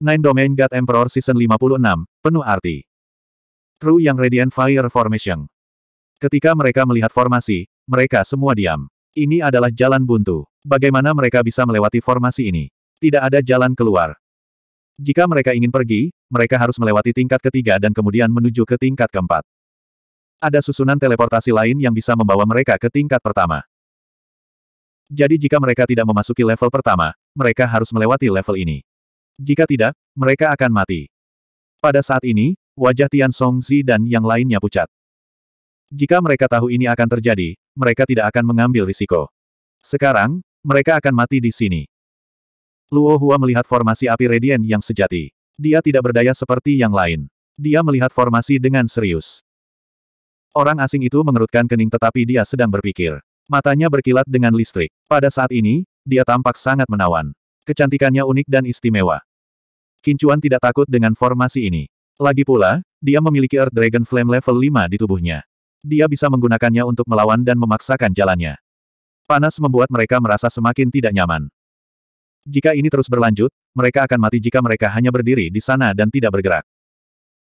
Nine Domain God Emperor Season 56, penuh arti. True yang Radiant Fire Formation. Ketika mereka melihat formasi, mereka semua diam. Ini adalah jalan buntu. Bagaimana mereka bisa melewati formasi ini? Tidak ada jalan keluar. Jika mereka ingin pergi, mereka harus melewati tingkat ketiga dan kemudian menuju ke tingkat keempat. Ada susunan teleportasi lain yang bisa membawa mereka ke tingkat pertama. Jadi jika mereka tidak memasuki level pertama, mereka harus melewati level ini. Jika tidak, mereka akan mati. Pada saat ini, wajah Tian Songzi dan yang lainnya pucat. Jika mereka tahu ini akan terjadi, mereka tidak akan mengambil risiko. Sekarang, mereka akan mati di sini. Luo Hua melihat formasi api Radiant yang sejati. Dia tidak berdaya seperti yang lain. Dia melihat formasi dengan serius. Orang asing itu mengerutkan kening tetapi dia sedang berpikir. Matanya berkilat dengan listrik. Pada saat ini, dia tampak sangat menawan. Kecantikannya unik dan istimewa. Kincuan tidak takut dengan formasi ini. Lagi pula, dia memiliki Earth Dragon Flame level 5 di tubuhnya. Dia bisa menggunakannya untuk melawan dan memaksakan jalannya. Panas membuat mereka merasa semakin tidak nyaman. Jika ini terus berlanjut, mereka akan mati jika mereka hanya berdiri di sana dan tidak bergerak.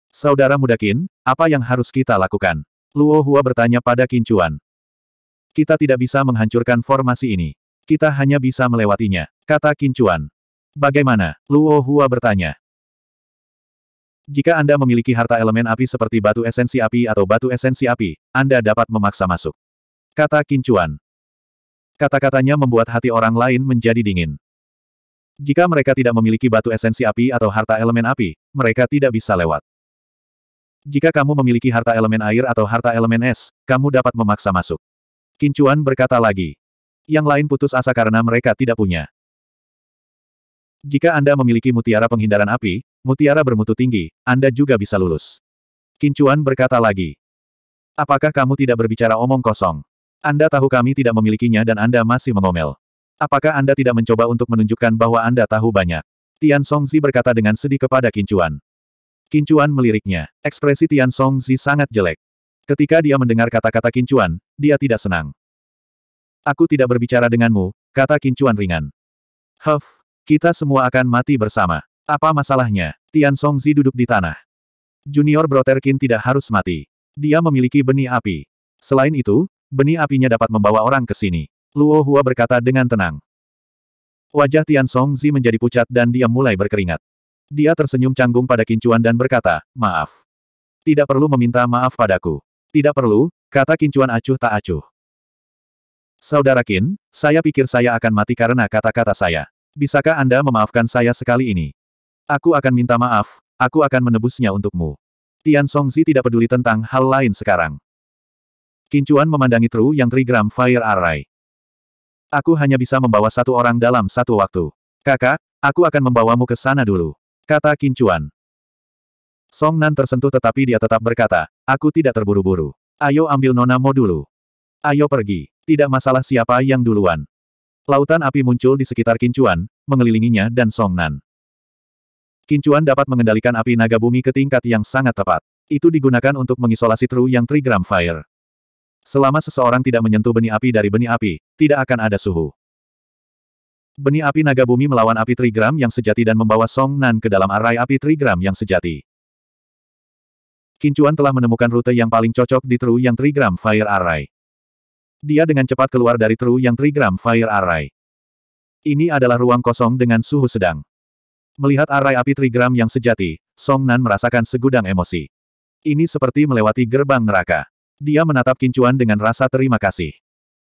Saudara muda Qin, apa yang harus kita lakukan? Luo Hua bertanya pada Kincuan. Kita tidak bisa menghancurkan formasi ini. Kita hanya bisa melewatinya, kata Kincuan. Bagaimana? Luo Hua bertanya. Jika Anda memiliki harta elemen api seperti batu esensi api atau batu esensi api, Anda dapat memaksa masuk. Kata Kincuan. Kata-katanya membuat hati orang lain menjadi dingin. Jika mereka tidak memiliki batu esensi api atau harta elemen api, mereka tidak bisa lewat. Jika kamu memiliki harta elemen air atau harta elemen es, kamu dapat memaksa masuk. Kincuan berkata lagi. Yang lain putus asa karena mereka tidak punya. Jika Anda memiliki mutiara penghindaran api, mutiara bermutu tinggi, Anda juga bisa lulus. Kincuan berkata lagi. Apakah kamu tidak berbicara omong kosong? Anda tahu kami tidak memilikinya dan Anda masih mengomel. Apakah Anda tidak mencoba untuk menunjukkan bahwa Anda tahu banyak? Tian Songzi berkata dengan sedih kepada Kincuan. Kincuan meliriknya. Ekspresi Tian Songzi sangat jelek. Ketika dia mendengar kata-kata Kincuan, dia tidak senang. Aku tidak berbicara denganmu, kata Kincuan ringan. Huff, kita semua akan mati bersama. Apa masalahnya? Tian Songzi duduk di tanah. Junior Broterkin tidak harus mati. Dia memiliki benih api. Selain itu, benih apinya dapat membawa orang ke sini. Luo Hua berkata dengan tenang. Wajah Tian Songzi menjadi pucat dan dia mulai berkeringat. Dia tersenyum canggung pada Kincuan dan berkata, maaf. Tidak perlu meminta maaf padaku. Tidak perlu, kata Kincuan acuh tak acuh. Saudara Kin, saya pikir saya akan mati karena kata-kata saya. Bisakah Anda memaafkan saya sekali ini? Aku akan minta maaf, aku akan menebusnya untukmu. Tian Songzi tidak peduli tentang hal lain sekarang. Kincuan memandangi Tru yang trigram Fire Array. Aku hanya bisa membawa satu orang dalam satu waktu. Kakak, aku akan membawamu ke sana dulu. Kata Kincuan. Song Nan tersentuh tetapi dia tetap berkata, aku tidak terburu-buru. Ayo ambil Nona Mo dulu. Ayo pergi. Tidak masalah siapa yang duluan. Lautan api muncul di sekitar Kincuan, mengelilinginya dan Songnan. Kincuan dapat mengendalikan api naga bumi ke tingkat yang sangat tepat. Itu digunakan untuk mengisolasi True yang Trigram Fire. Selama seseorang tidak menyentuh benih api dari benih api, tidak akan ada suhu. Benih api naga bumi melawan api Trigram yang sejati dan membawa Songnan ke dalam array api Trigram yang sejati. Kincuan telah menemukan rute yang paling cocok di True yang Trigram Fire Array. Dia dengan cepat keluar dari True yang Trigram Fire Array. Ini adalah ruang kosong dengan suhu sedang. Melihat array api Trigram yang sejati, Song Nan merasakan segudang emosi. Ini seperti melewati gerbang neraka. Dia menatap Kincuan dengan rasa terima kasih.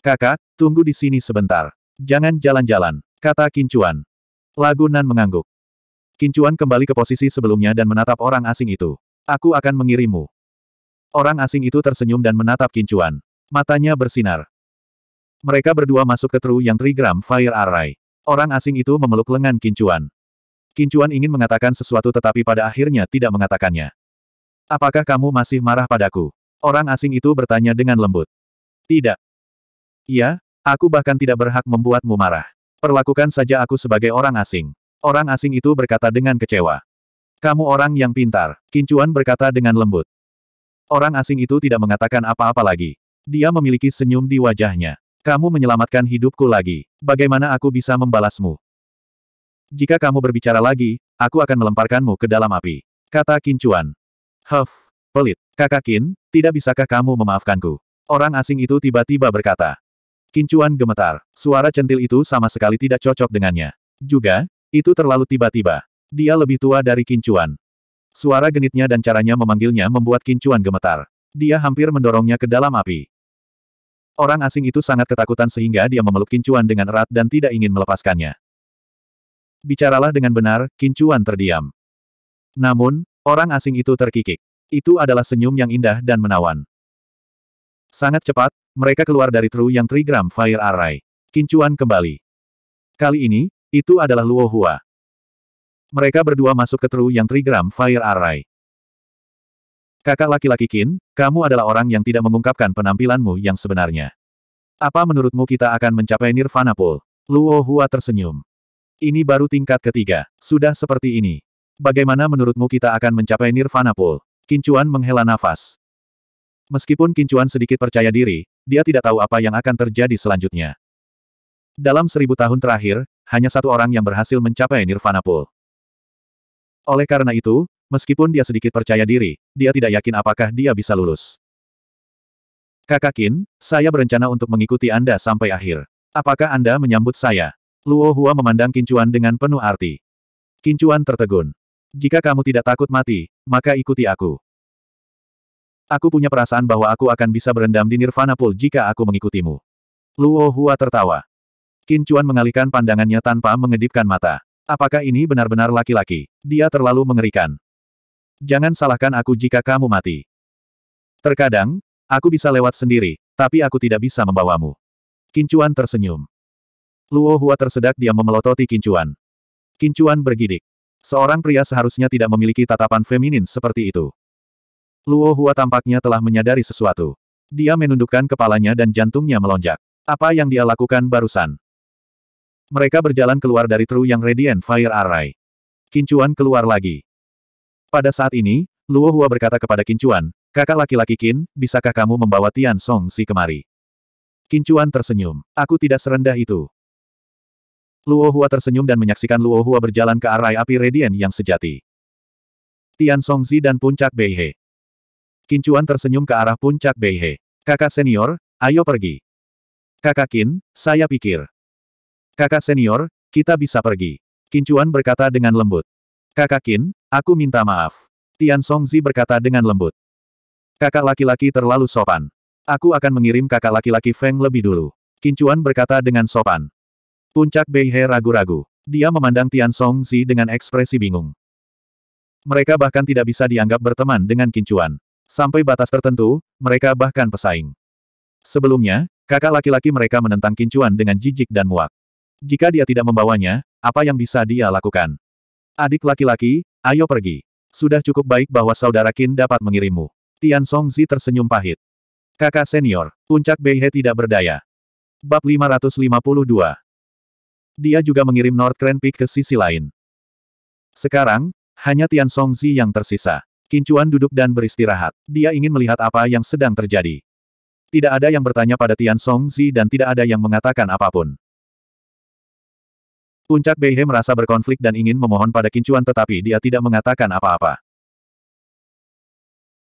Kakak, tunggu di sini sebentar. Jangan jalan-jalan, kata Kincuan. Lagu Nan mengangguk. Kincuan kembali ke posisi sebelumnya dan menatap orang asing itu. Aku akan mengirimu. Orang asing itu tersenyum dan menatap Kincuan. Matanya bersinar. Mereka berdua masuk ke true yang trigram Fire Array. Orang asing itu memeluk lengan Kincuan. Kincuan ingin mengatakan sesuatu tetapi pada akhirnya tidak mengatakannya. Apakah kamu masih marah padaku? Orang asing itu bertanya dengan lembut. Tidak. Iya, aku bahkan tidak berhak membuatmu marah. Perlakukan saja aku sebagai orang asing. Orang asing itu berkata dengan kecewa. Kamu orang yang pintar, Kincuan berkata dengan lembut. Orang asing itu tidak mengatakan apa-apa lagi. Dia memiliki senyum di wajahnya. Kamu menyelamatkan hidupku lagi. Bagaimana aku bisa membalasmu? Jika kamu berbicara lagi, aku akan melemparkanmu ke dalam api. Kata Kincuan. Huff, pelit. Kakak Kin, tidak bisakah kamu memaafkanku? Orang asing itu tiba-tiba berkata. Kincuan gemetar. Suara centil itu sama sekali tidak cocok dengannya. Juga, itu terlalu tiba-tiba. Dia lebih tua dari Kincuan. Suara genitnya dan caranya memanggilnya membuat Kincuan gemetar. Dia hampir mendorongnya ke dalam api. Orang asing itu sangat ketakutan sehingga dia memeluk Kincuan dengan erat dan tidak ingin melepaskannya. Bicaralah dengan benar, Kincuan terdiam. Namun, orang asing itu terkikik. Itu adalah senyum yang indah dan menawan. Sangat cepat, mereka keluar dari Tru yang Trigram Fire Array. Kincuan kembali. Kali ini, itu adalah Luo Hua. Mereka berdua masuk ke Tru yang Trigram Fire Array. Kakak laki-laki Qin, kamu adalah orang yang tidak mengungkapkan penampilanmu yang sebenarnya. Apa menurutmu kita akan mencapai nirvana pool? Luo Hua tersenyum. Ini baru tingkat ketiga, sudah seperti ini. Bagaimana menurutmu kita akan mencapai nirvana pool? Kincuan menghela nafas. Meskipun Kincuan sedikit percaya diri, dia tidak tahu apa yang akan terjadi selanjutnya. Dalam seribu tahun terakhir, hanya satu orang yang berhasil mencapai Nirvana Pool. Oleh karena itu, Meskipun dia sedikit percaya diri, dia tidak yakin apakah dia bisa lulus. Kakak Kin, saya berencana untuk mengikuti Anda sampai akhir. Apakah Anda menyambut saya? Luo Hua memandang Kincuan dengan penuh arti. Kincuan tertegun. Jika kamu tidak takut mati, maka ikuti aku. Aku punya perasaan bahwa aku akan bisa berendam di Nirvana Pool jika aku mengikutimu. Luo Hua tertawa. Kincuan mengalihkan pandangannya tanpa mengedipkan mata. Apakah ini benar-benar laki-laki? Dia terlalu mengerikan. Jangan salahkan aku jika kamu mati. Terkadang, aku bisa lewat sendiri, tapi aku tidak bisa membawamu. Kincuan tersenyum. Luo Hua tersedak dia memelototi Kincuan. Kincuan bergidik. Seorang pria seharusnya tidak memiliki tatapan feminin seperti itu. Luo Hua tampaknya telah menyadari sesuatu. Dia menundukkan kepalanya dan jantungnya melonjak. Apa yang dia lakukan barusan? Mereka berjalan keluar dari tru Yang Radiant Fire Array. Kincuan keluar lagi. Pada saat ini, Luo Hua berkata kepada Kincuan, kakak laki-laki Kin, bisakah kamu membawa Tian Song Si kemari? Kincuan tersenyum. Aku tidak serendah itu. Luo Hua tersenyum dan menyaksikan Luo Hua berjalan ke arah api Radian yang sejati. Tian Songzi dan Puncak Beihe. Kincuan tersenyum ke arah Puncak Beihe. Kakak senior, ayo pergi. Kakak Kin, saya pikir. Kakak senior, kita bisa pergi. Kincuan berkata dengan lembut. Kakak Kin, aku minta maaf. Tian Songzi berkata dengan lembut. Kakak laki-laki terlalu sopan. Aku akan mengirim kakak laki-laki Feng lebih dulu. Kincuan berkata dengan sopan. Puncak Beihe ragu-ragu. Dia memandang Tian Songzi dengan ekspresi bingung. Mereka bahkan tidak bisa dianggap berteman dengan Kincuan. Sampai batas tertentu, mereka bahkan pesaing. Sebelumnya, kakak laki-laki mereka menentang Kincuan dengan jijik dan muak. Jika dia tidak membawanya, apa yang bisa dia lakukan? Adik laki-laki, ayo pergi. Sudah cukup baik bahwa saudara Qin dapat mengirimmu. Tian Songzi tersenyum pahit. Kakak senior, puncak Beihe tidak berdaya. Bab 552. Dia juga mengirim North Grand Peak ke sisi lain. Sekarang, hanya Tian Songzi yang tersisa. Kincuan duduk dan beristirahat. Dia ingin melihat apa yang sedang terjadi. Tidak ada yang bertanya pada Tian Songzi dan tidak ada yang mengatakan apapun. Puncak Beihe merasa berkonflik dan ingin memohon pada Kincuan tetapi dia tidak mengatakan apa-apa.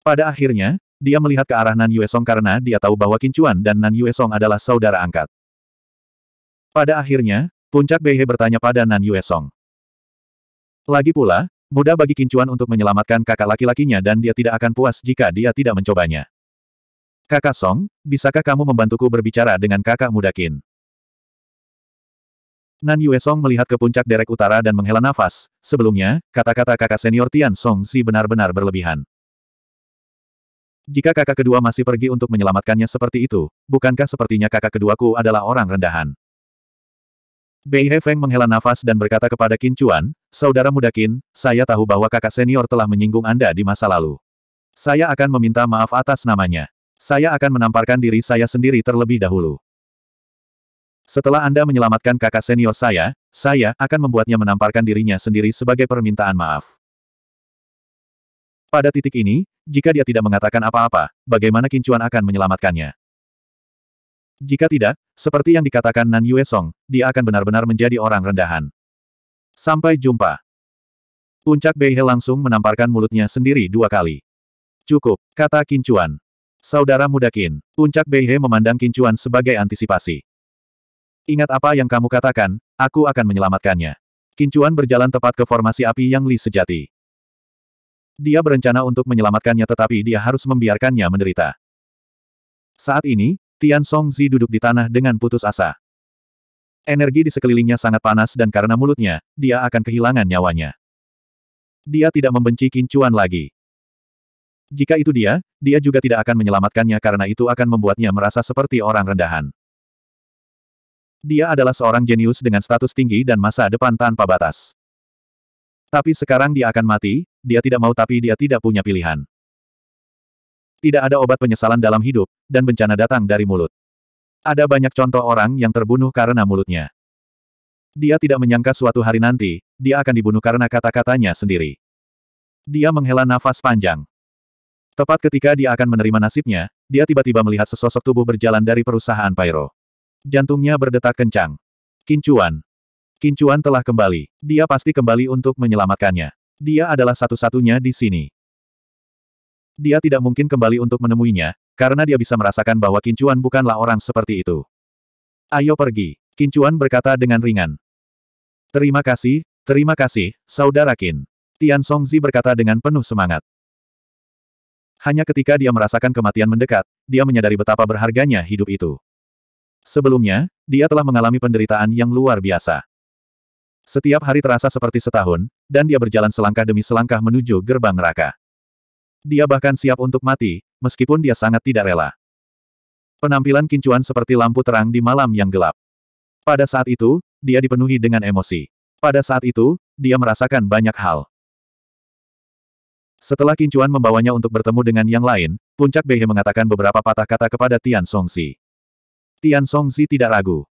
Pada akhirnya, dia melihat ke arah Nan Yuesong karena dia tahu bahwa Kincuan dan Nan Yuesong adalah saudara angkat. Pada akhirnya, Puncak Beihe bertanya pada Nan Yuesong. Lagi pula, mudah bagi Kincuan untuk menyelamatkan kakak laki-lakinya dan dia tidak akan puas jika dia tidak mencobanya. Kakak Song, bisakah kamu membantuku berbicara dengan kakak muda Kin? Nan Yue Song melihat ke puncak derek utara dan menghela nafas. Sebelumnya, kata-kata kakak senior Tian Song si benar-benar berlebihan. Jika kakak kedua masih pergi untuk menyelamatkannya seperti itu, bukankah sepertinya kakak keduaku adalah orang rendahan? Bei He Feng menghela nafas dan berkata kepada Qin Chuan, Saudara muda Qin, saya tahu bahwa kakak senior telah menyinggung Anda di masa lalu. Saya akan meminta maaf atas namanya. Saya akan menamparkan diri saya sendiri terlebih dahulu. Setelah Anda menyelamatkan kakak senior saya, saya akan membuatnya menamparkan dirinya sendiri sebagai permintaan maaf. Pada titik ini, jika dia tidak mengatakan apa-apa, bagaimana Kincuan akan menyelamatkannya? Jika tidak, seperti yang dikatakan Nan Yue Song, dia akan benar-benar menjadi orang rendahan. Sampai jumpa. Puncak Beihe langsung menamparkan mulutnya sendiri dua kali. Cukup, kata Kincuan. Saudara muda Kin, Puncak Beihe memandang Kincuan sebagai antisipasi. Ingat apa yang kamu katakan, aku akan menyelamatkannya. Kincuan berjalan tepat ke formasi api yang Li sejati. Dia berencana untuk menyelamatkannya tetapi dia harus membiarkannya menderita. Saat ini, Tian Songzi duduk di tanah dengan putus asa. Energi di sekelilingnya sangat panas dan karena mulutnya, dia akan kehilangan nyawanya. Dia tidak membenci Kincuan lagi. Jika itu dia, dia juga tidak akan menyelamatkannya karena itu akan membuatnya merasa seperti orang rendahan. Dia adalah seorang jenius dengan status tinggi dan masa depan tanpa batas. Tapi sekarang dia akan mati, dia tidak mau tapi dia tidak punya pilihan. Tidak ada obat penyesalan dalam hidup, dan bencana datang dari mulut. Ada banyak contoh orang yang terbunuh karena mulutnya. Dia tidak menyangka suatu hari nanti, dia akan dibunuh karena kata-katanya sendiri. Dia menghela nafas panjang. Tepat ketika dia akan menerima nasibnya, dia tiba-tiba melihat sesosok tubuh berjalan dari perusahaan Pyro. Jantungnya berdetak kencang. Kincuan. Kincuan telah kembali. Dia pasti kembali untuk menyelamatkannya. Dia adalah satu-satunya di sini. Dia tidak mungkin kembali untuk menemuinya, karena dia bisa merasakan bahwa Kincuan bukanlah orang seperti itu. Ayo pergi, Kincuan berkata dengan ringan. Terima kasih, terima kasih, Saudara Kin. Tian Songzi berkata dengan penuh semangat. Hanya ketika dia merasakan kematian mendekat, dia menyadari betapa berharganya hidup itu. Sebelumnya, dia telah mengalami penderitaan yang luar biasa. Setiap hari terasa seperti setahun, dan dia berjalan selangkah demi selangkah menuju gerbang neraka. Dia bahkan siap untuk mati, meskipun dia sangat tidak rela. Penampilan kincuan seperti lampu terang di malam yang gelap. Pada saat itu, dia dipenuhi dengan emosi. Pada saat itu, dia merasakan banyak hal. Setelah Kincuan membawanya untuk bertemu dengan yang lain, Puncak Behe mengatakan beberapa patah kata kepada Tian Songsi. Tian Songzi tidak ragu.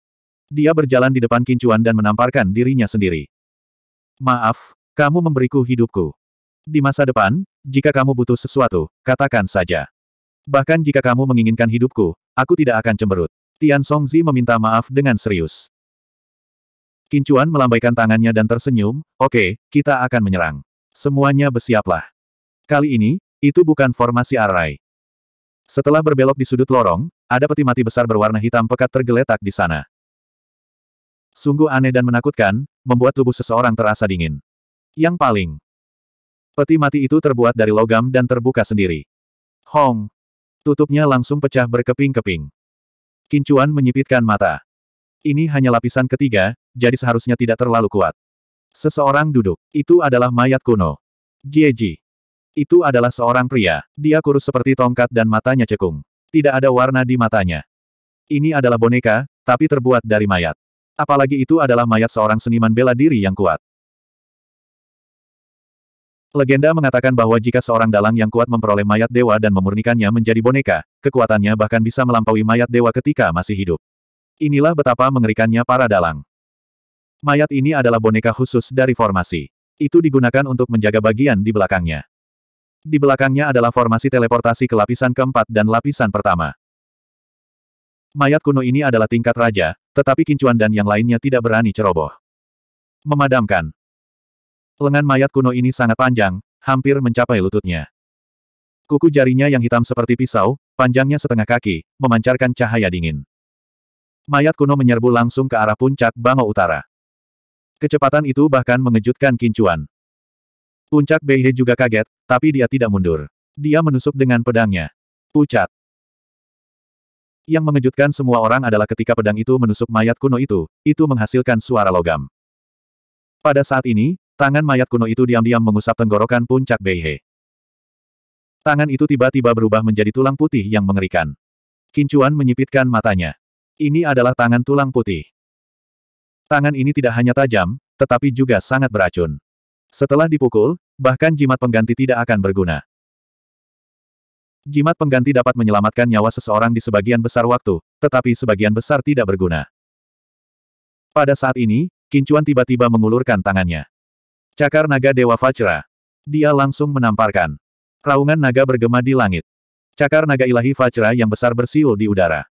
Dia berjalan di depan Kincuan dan menamparkan dirinya sendiri. Maaf, kamu memberiku hidupku. Di masa depan, jika kamu butuh sesuatu, katakan saja. Bahkan jika kamu menginginkan hidupku, aku tidak akan cemberut. Tian Songzi meminta maaf dengan serius. Kincuan melambaikan tangannya dan tersenyum, oke, okay, kita akan menyerang. Semuanya bersiaplah. Kali ini, itu bukan formasi arai. Setelah berbelok di sudut lorong, ada peti mati besar berwarna hitam pekat tergeletak di sana. Sungguh aneh dan menakutkan, membuat tubuh seseorang terasa dingin. Yang paling, peti mati itu terbuat dari logam dan terbuka sendiri. Hong! Tutupnya langsung pecah berkeping-keping. Kincuan menyipitkan mata. Ini hanya lapisan ketiga, jadi seharusnya tidak terlalu kuat. Seseorang duduk. Itu adalah mayat kuno. Jieji. Itu adalah seorang pria. Dia kurus seperti tongkat dan matanya cekung. Tidak ada warna di matanya. Ini adalah boneka, tapi terbuat dari mayat. Apalagi itu adalah mayat seorang seniman bela diri yang kuat. Legenda mengatakan bahwa jika seorang dalang yang kuat memperoleh mayat dewa dan memurnikannya menjadi boneka, kekuatannya bahkan bisa melampaui mayat dewa ketika masih hidup. Inilah betapa mengerikannya para dalang. Mayat ini adalah boneka khusus dari formasi. Itu digunakan untuk menjaga bagian di belakangnya. Di belakangnya adalah formasi teleportasi ke lapisan keempat dan lapisan pertama. Mayat kuno ini adalah tingkat raja, tetapi kincuan dan yang lainnya tidak berani ceroboh. Memadamkan. Lengan mayat kuno ini sangat panjang, hampir mencapai lututnya. Kuku jarinya yang hitam seperti pisau, panjangnya setengah kaki, memancarkan cahaya dingin. Mayat kuno menyerbu langsung ke arah puncak Bango Utara. Kecepatan itu bahkan mengejutkan kincuan. Puncak Beihe juga kaget, tapi dia tidak mundur. Dia menusuk dengan pedangnya. Pucat. Yang mengejutkan semua orang adalah ketika pedang itu menusuk mayat kuno itu, itu menghasilkan suara logam. Pada saat ini, tangan mayat kuno itu diam-diam mengusap tenggorokan puncak Beihe. Tangan itu tiba-tiba berubah menjadi tulang putih yang mengerikan. Kincuan menyipitkan matanya. Ini adalah tangan tulang putih. Tangan ini tidak hanya tajam, tetapi juga sangat beracun. Setelah dipukul, bahkan jimat pengganti tidak akan berguna. Jimat pengganti dapat menyelamatkan nyawa seseorang di sebagian besar waktu, tetapi sebagian besar tidak berguna. Pada saat ini, Kincuan tiba-tiba mengulurkan tangannya. Cakar naga Dewa Fajra. Dia langsung menamparkan. Raungan naga bergema di langit. Cakar naga ilahi Fajra yang besar bersiul di udara.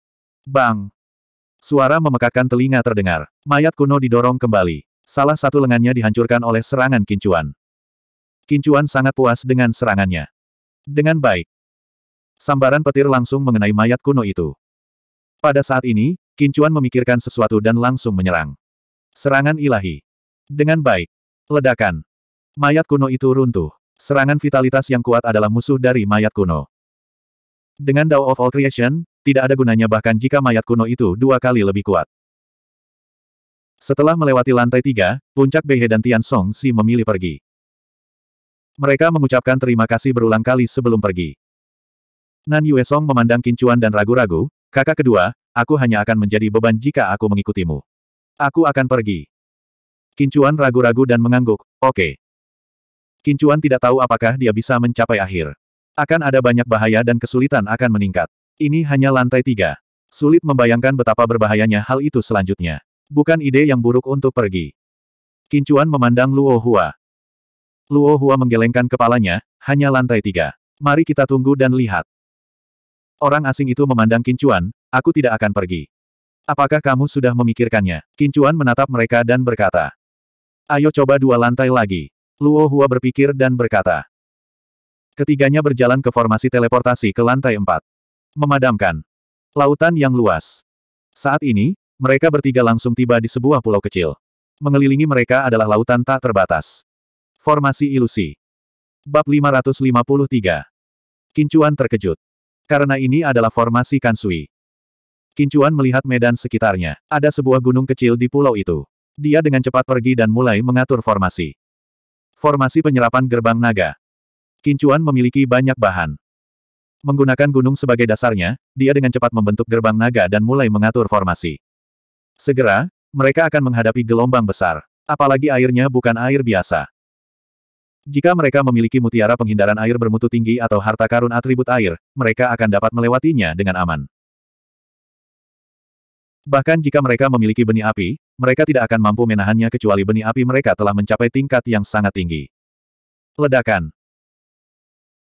Bang! Suara memekakan telinga terdengar. Mayat kuno didorong kembali. Salah satu lengannya dihancurkan oleh serangan Kincuan. Kincuan sangat puas dengan serangannya. Dengan baik. Sambaran petir langsung mengenai mayat kuno itu. Pada saat ini, Kincuan memikirkan sesuatu dan langsung menyerang. Serangan ilahi. Dengan baik. Ledakan. Mayat kuno itu runtuh. Serangan vitalitas yang kuat adalah musuh dari mayat kuno. Dengan Dao of All Creation, tidak ada gunanya bahkan jika mayat kuno itu dua kali lebih kuat. Setelah melewati lantai tiga, puncak Behe dan Tian Song Si memilih pergi. Mereka mengucapkan terima kasih berulang kali sebelum pergi. Nan Yue Song memandang Kincuan dan ragu-ragu, kakak kedua, aku hanya akan menjadi beban jika aku mengikutimu. Aku akan pergi. Kincuan ragu-ragu dan mengangguk, oke. Okay. Kincuan tidak tahu apakah dia bisa mencapai akhir. Akan ada banyak bahaya dan kesulitan akan meningkat. Ini hanya lantai tiga. Sulit membayangkan betapa berbahayanya hal itu selanjutnya. Bukan ide yang buruk untuk pergi. Kincuan memandang Luo Hua. Luo Hua menggelengkan kepalanya, hanya lantai tiga. Mari kita tunggu dan lihat. Orang asing itu memandang Kincuan, aku tidak akan pergi. Apakah kamu sudah memikirkannya? Kincuan menatap mereka dan berkata. Ayo coba dua lantai lagi. Luo Hua berpikir dan berkata. Ketiganya berjalan ke formasi teleportasi ke lantai empat. Memadamkan. Lautan yang luas. Saat ini, mereka bertiga langsung tiba di sebuah pulau kecil. Mengelilingi mereka adalah lautan tak terbatas. Formasi ilusi. Bab 553. Kincuan terkejut. Karena ini adalah formasi Kansui. Kincuan melihat medan sekitarnya. Ada sebuah gunung kecil di pulau itu. Dia dengan cepat pergi dan mulai mengatur formasi. Formasi penyerapan gerbang naga. Kincuan memiliki banyak bahan. Menggunakan gunung sebagai dasarnya, dia dengan cepat membentuk gerbang naga dan mulai mengatur formasi. Segera, mereka akan menghadapi gelombang besar. Apalagi airnya bukan air biasa. Jika mereka memiliki mutiara penghindaran air bermutu tinggi atau harta karun atribut air, mereka akan dapat melewatinya dengan aman. Bahkan jika mereka memiliki benih api, mereka tidak akan mampu menahannya kecuali benih api mereka telah mencapai tingkat yang sangat tinggi. Ledakan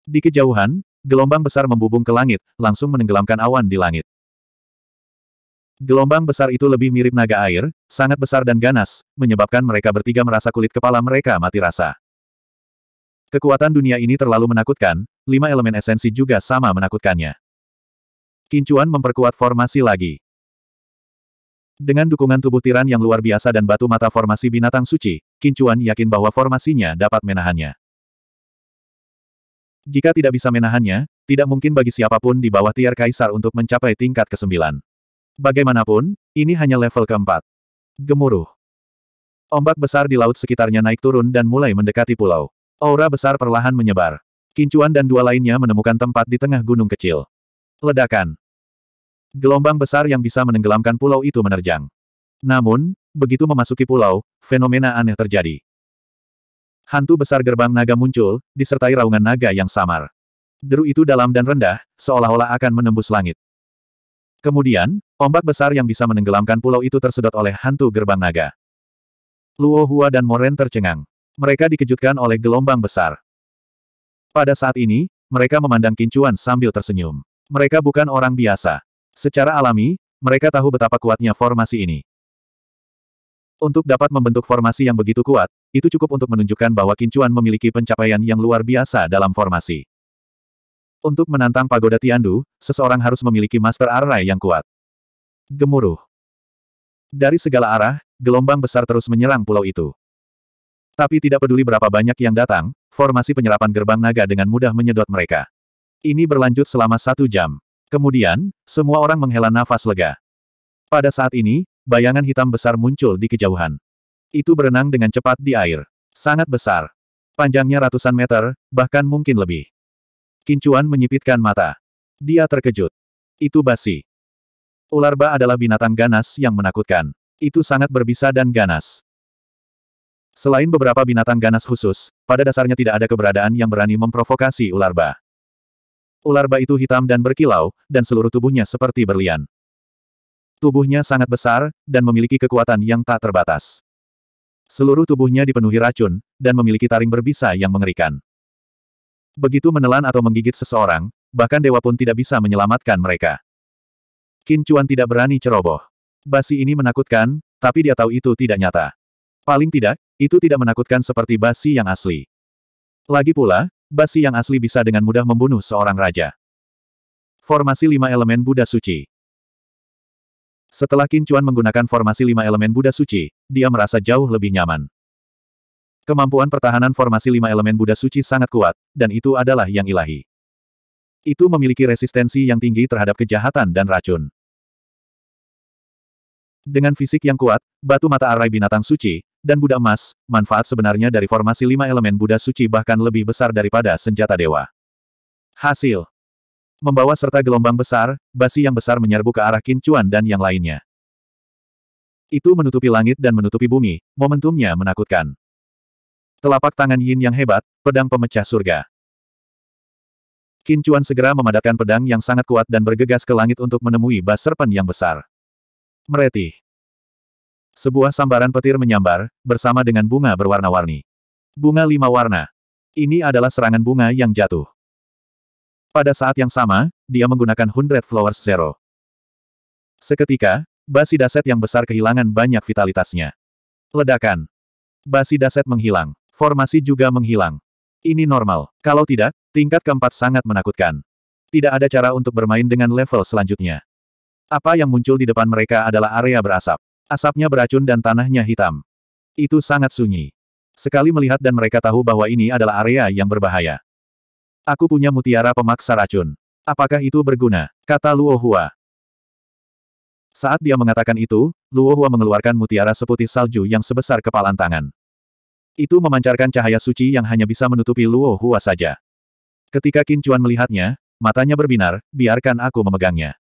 Di kejauhan, gelombang besar membubung ke langit, langsung menenggelamkan awan di langit. Gelombang besar itu lebih mirip naga air, sangat besar dan ganas, menyebabkan mereka bertiga merasa kulit kepala mereka mati rasa. Kekuatan dunia ini terlalu menakutkan, lima elemen esensi juga sama menakutkannya. Kincuan memperkuat formasi lagi. Dengan dukungan tubuh tiran yang luar biasa dan batu mata formasi binatang suci, Kincuan yakin bahwa formasinya dapat menahannya. Jika tidak bisa menahannya, tidak mungkin bagi siapapun di bawah tiar kaisar untuk mencapai tingkat kesembilan. 9 Bagaimanapun, ini hanya level keempat. Gemuruh. Ombak besar di laut sekitarnya naik turun dan mulai mendekati pulau. Aura besar perlahan menyebar. Kincuan dan dua lainnya menemukan tempat di tengah gunung kecil. Ledakan. Gelombang besar yang bisa menenggelamkan pulau itu menerjang. Namun, begitu memasuki pulau, fenomena aneh terjadi. Hantu besar gerbang naga muncul, disertai raungan naga yang samar. Deru itu dalam dan rendah, seolah-olah akan menembus langit. Kemudian, Ombak besar yang bisa menenggelamkan pulau itu tersedot oleh hantu gerbang naga. Luo Hua dan Moren tercengang. Mereka dikejutkan oleh gelombang besar. Pada saat ini, mereka memandang Kincuan sambil tersenyum. Mereka bukan orang biasa. Secara alami, mereka tahu betapa kuatnya formasi ini. Untuk dapat membentuk formasi yang begitu kuat, itu cukup untuk menunjukkan bahwa Kincuan memiliki pencapaian yang luar biasa dalam formasi. Untuk menantang pagoda Tiandu, seseorang harus memiliki Master Array yang kuat. Gemuruh. Dari segala arah, gelombang besar terus menyerang pulau itu. Tapi tidak peduli berapa banyak yang datang, formasi penyerapan gerbang naga dengan mudah menyedot mereka. Ini berlanjut selama satu jam. Kemudian, semua orang menghela nafas lega. Pada saat ini, bayangan hitam besar muncul di kejauhan. Itu berenang dengan cepat di air. Sangat besar. Panjangnya ratusan meter, bahkan mungkin lebih. Kincuan menyipitkan mata. Dia terkejut. Itu basi. Ular Ularba adalah binatang ganas yang menakutkan. Itu sangat berbisa dan ganas. Selain beberapa binatang ganas khusus, pada dasarnya tidak ada keberadaan yang berani memprovokasi ular Ular Ularba itu hitam dan berkilau, dan seluruh tubuhnya seperti berlian. Tubuhnya sangat besar, dan memiliki kekuatan yang tak terbatas. Seluruh tubuhnya dipenuhi racun, dan memiliki taring berbisa yang mengerikan. Begitu menelan atau menggigit seseorang, bahkan dewa pun tidak bisa menyelamatkan mereka. Qin Chuan tidak berani ceroboh. Basi ini menakutkan, tapi dia tahu itu tidak nyata. Paling tidak, itu tidak menakutkan seperti basi yang asli. Lagi pula, basi yang asli bisa dengan mudah membunuh seorang raja. Formasi lima elemen Buddha Suci Setelah Qin Chuan menggunakan formasi lima elemen Buddha Suci, dia merasa jauh lebih nyaman. Kemampuan pertahanan formasi lima elemen Buddha Suci sangat kuat, dan itu adalah yang ilahi. Itu memiliki resistensi yang tinggi terhadap kejahatan dan racun. Dengan fisik yang kuat, batu mata arai binatang suci, dan Buddha emas, manfaat sebenarnya dari formasi lima elemen Buddha suci bahkan lebih besar daripada senjata dewa. Hasil Membawa serta gelombang besar, basi yang besar menyerbu ke arah Kincuan dan yang lainnya. Itu menutupi langit dan menutupi bumi, momentumnya menakutkan. Telapak tangan Yin yang hebat, pedang pemecah surga. Qin Chuan segera memadatkan pedang yang sangat kuat dan bergegas ke langit untuk menemui bas serpen yang besar. Mereti, Sebuah sambaran petir menyambar, bersama dengan bunga berwarna-warni. Bunga lima warna. Ini adalah serangan bunga yang jatuh. Pada saat yang sama, dia menggunakan Hundred Flowers Zero. Seketika, basi daset yang besar kehilangan banyak vitalitasnya. Ledakan. Basi daset menghilang. Formasi juga menghilang. Ini normal. Kalau tidak, tingkat keempat sangat menakutkan. Tidak ada cara untuk bermain dengan level selanjutnya. Apa yang muncul di depan mereka adalah area berasap. Asapnya beracun dan tanahnya hitam. Itu sangat sunyi. Sekali melihat dan mereka tahu bahwa ini adalah area yang berbahaya. Aku punya mutiara pemaksa racun. Apakah itu berguna? Kata Luo Hua. Saat dia mengatakan itu, Luo Hua mengeluarkan mutiara seputih salju yang sebesar kepalan tangan. Itu memancarkan cahaya suci yang hanya bisa menutupi Luo Hua saja. Ketika Qin Chuan melihatnya, matanya berbinar, biarkan aku memegangnya.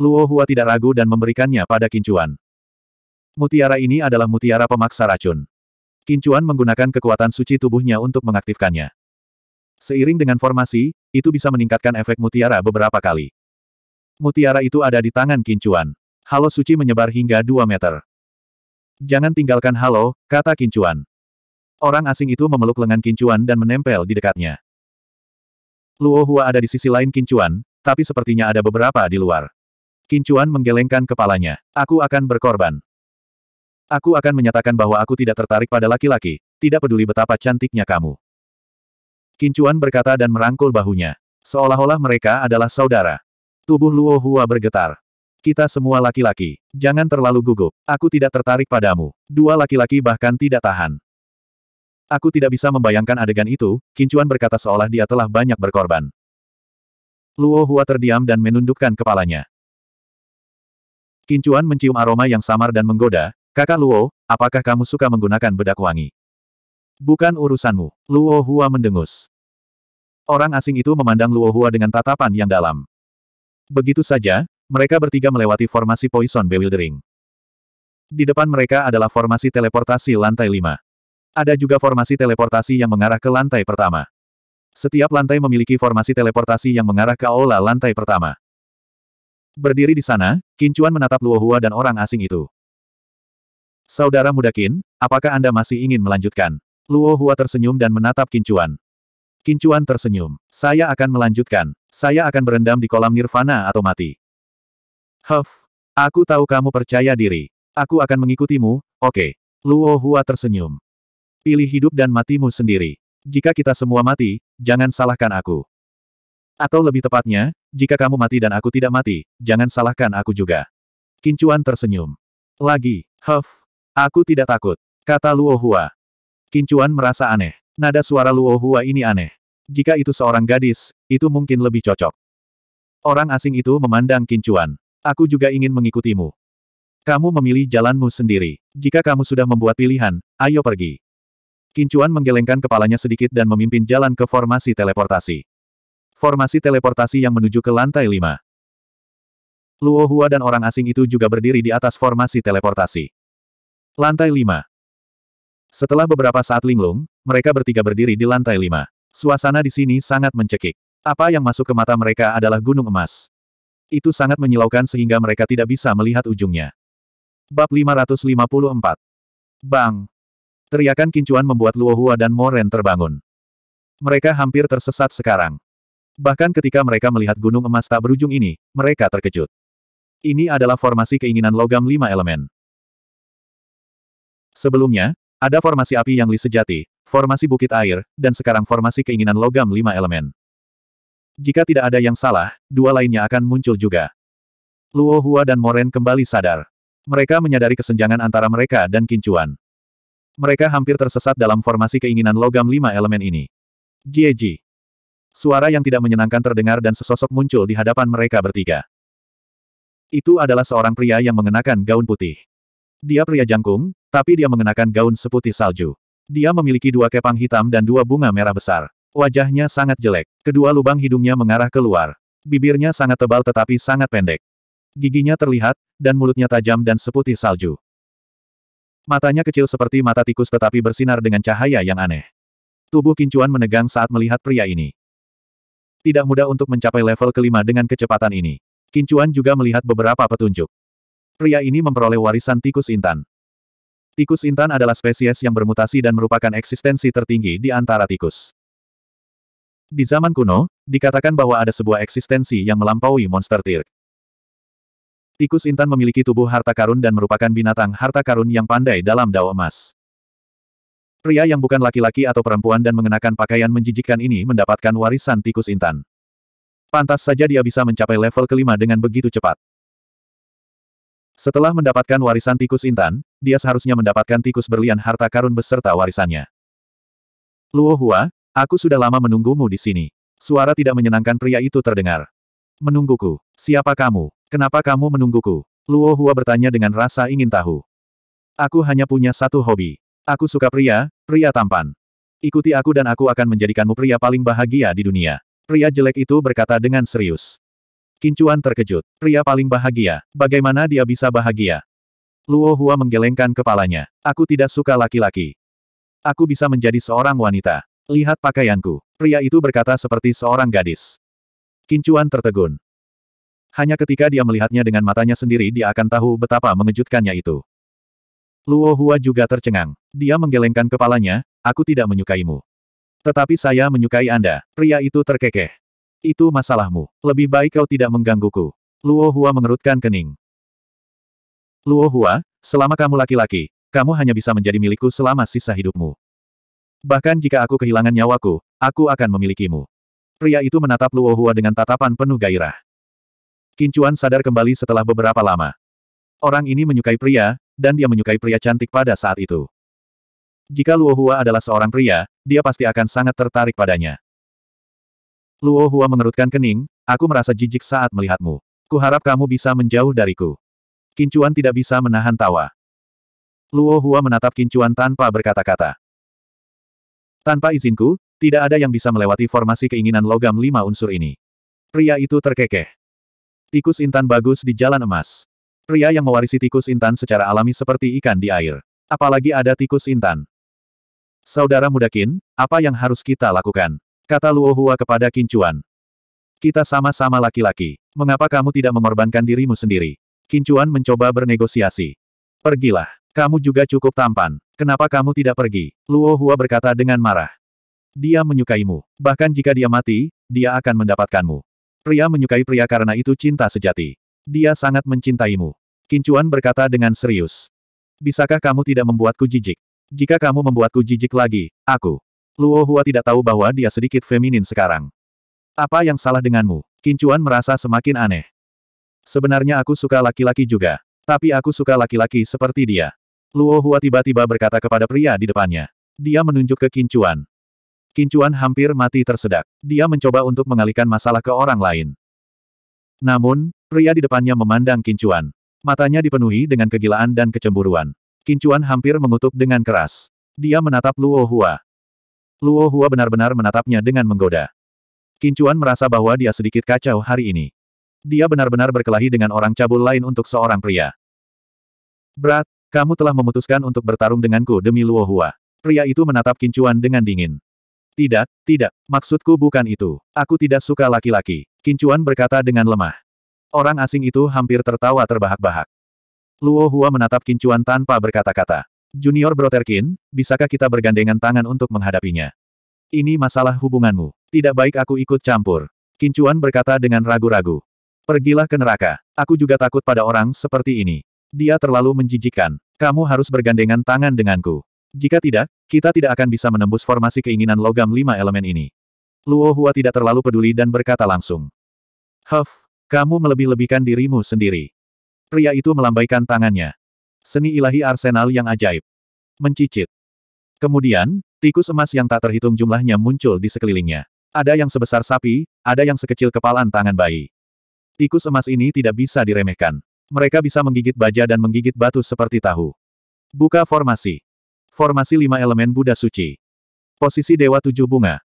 Luo Hua tidak ragu dan memberikannya pada Qin Chuan. Mutiara ini adalah mutiara pemaksa racun. Qin Chuan menggunakan kekuatan suci tubuhnya untuk mengaktifkannya. Seiring dengan formasi, itu bisa meningkatkan efek mutiara beberapa kali. Mutiara itu ada di tangan Qin Chuan. Halo suci menyebar hingga 2 meter. Jangan tinggalkan halo, kata Qin Chuan. Orang asing itu memeluk lengan Kincuan dan menempel di dekatnya. Luo Hua ada di sisi lain Kincuan, tapi sepertinya ada beberapa di luar. Kincuan menggelengkan kepalanya. Aku akan berkorban. Aku akan menyatakan bahwa aku tidak tertarik pada laki-laki, tidak peduli betapa cantiknya kamu. Kincuan berkata dan merangkul bahunya. Seolah-olah mereka adalah saudara. Tubuh Luo Hua bergetar. Kita semua laki-laki. Jangan terlalu gugup. Aku tidak tertarik padamu. Dua laki-laki bahkan tidak tahan. Aku tidak bisa membayangkan adegan itu, Kincuan berkata seolah dia telah banyak berkorban. Luo Hua terdiam dan menundukkan kepalanya. Kincuan mencium aroma yang samar dan menggoda, kakak Luo, apakah kamu suka menggunakan bedak wangi? Bukan urusanmu, Luo Hua mendengus. Orang asing itu memandang Luo Hua dengan tatapan yang dalam. Begitu saja, mereka bertiga melewati formasi Poison Bewildering. Di depan mereka adalah formasi teleportasi lantai 5. Ada juga formasi teleportasi yang mengarah ke lantai pertama. Setiap lantai memiliki formasi teleportasi yang mengarah ke aula lantai pertama. Berdiri di sana, Kincuan menatap Luohua dan orang asing itu. Saudara muda Kin, apakah Anda masih ingin melanjutkan? Luohua tersenyum dan menatap Kincuan. Kincuan tersenyum. Saya akan melanjutkan. Saya akan berendam di kolam nirvana atau mati. Huff. Aku tahu kamu percaya diri. Aku akan mengikutimu, oke. Okay. Luo tersenyum. Pilih hidup dan matimu sendiri. Jika kita semua mati, jangan salahkan aku. Atau lebih tepatnya, jika kamu mati dan aku tidak mati, jangan salahkan aku juga. Kincuan tersenyum. Lagi, Huff. Aku tidak takut, kata Luo Hua. Kincuan merasa aneh. Nada suara Luo Hua ini aneh. Jika itu seorang gadis, itu mungkin lebih cocok. Orang asing itu memandang Kincuan. Aku juga ingin mengikutimu. Kamu memilih jalanmu sendiri. Jika kamu sudah membuat pilihan, ayo pergi. Kincuan menggelengkan kepalanya sedikit dan memimpin jalan ke formasi teleportasi. Formasi teleportasi yang menuju ke lantai 5. Luo Hua dan orang asing itu juga berdiri di atas formasi teleportasi. Lantai 5. Setelah beberapa saat linglung, mereka bertiga berdiri di lantai 5. Suasana di sini sangat mencekik. Apa yang masuk ke mata mereka adalah gunung emas. Itu sangat menyilaukan sehingga mereka tidak bisa melihat ujungnya. Bab 554 Bang! Teriakan kincuan membuat Luohua dan Moren terbangun. Mereka hampir tersesat sekarang. Bahkan ketika mereka melihat gunung emas tak berujung ini, mereka terkejut. Ini adalah formasi keinginan logam lima elemen. Sebelumnya, ada formasi api yang li sejati, formasi bukit air, dan sekarang formasi keinginan logam lima elemen. Jika tidak ada yang salah, dua lainnya akan muncul juga. Luo Hua dan Moren kembali sadar. Mereka menyadari kesenjangan antara mereka dan Kincuan. Mereka hampir tersesat dalam formasi keinginan logam lima elemen ini. Jieji. Suara yang tidak menyenangkan terdengar dan sesosok muncul di hadapan mereka bertiga. Itu adalah seorang pria yang mengenakan gaun putih. Dia pria jangkung, tapi dia mengenakan gaun seputih salju. Dia memiliki dua kepang hitam dan dua bunga merah besar. Wajahnya sangat jelek. Kedua lubang hidungnya mengarah keluar. Bibirnya sangat tebal tetapi sangat pendek. Giginya terlihat, dan mulutnya tajam dan seputih salju. Matanya kecil seperti mata tikus tetapi bersinar dengan cahaya yang aneh. Tubuh Kincuan menegang saat melihat pria ini. Tidak mudah untuk mencapai level kelima dengan kecepatan ini. Kincuan juga melihat beberapa petunjuk. Pria ini memperoleh warisan tikus intan. Tikus intan adalah spesies yang bermutasi dan merupakan eksistensi tertinggi di antara tikus. Di zaman kuno, dikatakan bahwa ada sebuah eksistensi yang melampaui monster tirk. Tikus intan memiliki tubuh harta karun dan merupakan binatang harta karun yang pandai dalam dao emas. Pria yang bukan laki-laki atau perempuan dan mengenakan pakaian menjijikkan ini mendapatkan warisan tikus intan. Pantas saja dia bisa mencapai level kelima dengan begitu cepat. Setelah mendapatkan warisan tikus intan, dia seharusnya mendapatkan tikus berlian harta karun beserta warisannya. Luo Hua, aku sudah lama menunggumu di sini. Suara tidak menyenangkan pria itu terdengar. Menungguku, siapa kamu? Kenapa kamu menungguku? Luo Hua bertanya dengan rasa ingin tahu. Aku hanya punya satu hobi. Aku suka pria, pria tampan. Ikuti aku dan aku akan menjadikanmu pria paling bahagia di dunia. Pria jelek itu berkata dengan serius. Kincuan terkejut. Pria paling bahagia. Bagaimana dia bisa bahagia? Luo Hua menggelengkan kepalanya. Aku tidak suka laki-laki. Aku bisa menjadi seorang wanita. Lihat pakaianku. Pria itu berkata seperti seorang gadis. Kincuan tertegun. Hanya ketika dia melihatnya dengan matanya sendiri dia akan tahu betapa mengejutkannya itu. Luo Hua juga tercengang. Dia menggelengkan kepalanya, aku tidak menyukaimu. Tetapi saya menyukai Anda. Pria itu terkekeh. Itu masalahmu. Lebih baik kau tidak menggangguku. Luo Hua mengerutkan kening. Luo Hua, selama kamu laki-laki, kamu hanya bisa menjadi milikku selama sisa hidupmu. Bahkan jika aku kehilangan nyawaku, aku akan memilikimu. Pria itu menatap Luo Hua dengan tatapan penuh gairah. Kincuan sadar kembali setelah beberapa lama. Orang ini menyukai pria, dan dia menyukai pria cantik pada saat itu. Jika Luo Hua adalah seorang pria, dia pasti akan sangat tertarik padanya. Luo Hua mengerutkan kening, aku merasa jijik saat melihatmu. Kuharap kamu bisa menjauh dariku. Kincuan tidak bisa menahan tawa. Luo Hua menatap Kincuan tanpa berkata-kata. Tanpa izinku, tidak ada yang bisa melewati formasi keinginan logam lima unsur ini. Pria itu terkekeh. Tikus intan bagus di jalan emas. Pria yang mewarisi tikus intan secara alami seperti ikan di air. Apalagi ada tikus intan. Saudara Mudakin, apa yang harus kita lakukan? Kata Luo Hua kepada Kincuan. Kita sama-sama laki-laki. Mengapa kamu tidak mengorbankan dirimu sendiri? Kincuan mencoba bernegosiasi. Pergilah. Kamu juga cukup tampan. Kenapa kamu tidak pergi? Luo Hua berkata dengan marah. Dia menyukaimu. Bahkan jika dia mati, dia akan mendapatkanmu. Pria menyukai pria karena itu cinta sejati. Dia sangat mencintaimu. Kincuan berkata dengan serius. Bisakah kamu tidak membuatku jijik? Jika kamu membuatku jijik lagi, aku. Luo Hua tidak tahu bahwa dia sedikit feminin sekarang. Apa yang salah denganmu? Kincuan merasa semakin aneh. Sebenarnya aku suka laki-laki juga. Tapi aku suka laki-laki seperti dia. Luo Hua tiba-tiba berkata kepada pria di depannya. Dia menunjuk ke Kincuan. Kincuan hampir mati tersedak. Dia mencoba untuk mengalihkan masalah ke orang lain. Namun, pria di depannya memandang Kincuan. Matanya dipenuhi dengan kegilaan dan kecemburuan. Kincuan hampir mengutuk dengan keras. Dia menatap Luo Hua. Luo Hua benar-benar menatapnya dengan menggoda. Kincuan merasa bahwa dia sedikit kacau hari ini. Dia benar-benar berkelahi dengan orang cabul lain untuk seorang pria. Brat, kamu telah memutuskan untuk bertarung denganku demi Luo Hua. Pria itu menatap Kincuan dengan dingin. Tidak, tidak, maksudku bukan itu. Aku tidak suka laki-laki. Kincuan berkata dengan lemah. Orang asing itu hampir tertawa terbahak-bahak. Luo Hua menatap Kincuan tanpa berkata-kata. Junior Broterkin, bisakah kita bergandengan tangan untuk menghadapinya? Ini masalah hubunganmu. Tidak baik aku ikut campur. Kincuan berkata dengan ragu-ragu. Pergilah ke neraka. Aku juga takut pada orang seperti ini. Dia terlalu menjijikkan. Kamu harus bergandengan tangan denganku. Jika tidak, kita tidak akan bisa menembus formasi keinginan logam lima elemen ini. Luo Hua tidak terlalu peduli dan berkata langsung. Huff, kamu melebih-lebihkan dirimu sendiri. Pria itu melambaikan tangannya. Seni ilahi arsenal yang ajaib. Mencicit. Kemudian, tikus emas yang tak terhitung jumlahnya muncul di sekelilingnya. Ada yang sebesar sapi, ada yang sekecil kepalan tangan bayi. Tikus emas ini tidak bisa diremehkan. Mereka bisa menggigit baja dan menggigit batu seperti tahu. Buka formasi. Formasi lima elemen Buddha Suci. Posisi Dewa Tujuh Bunga.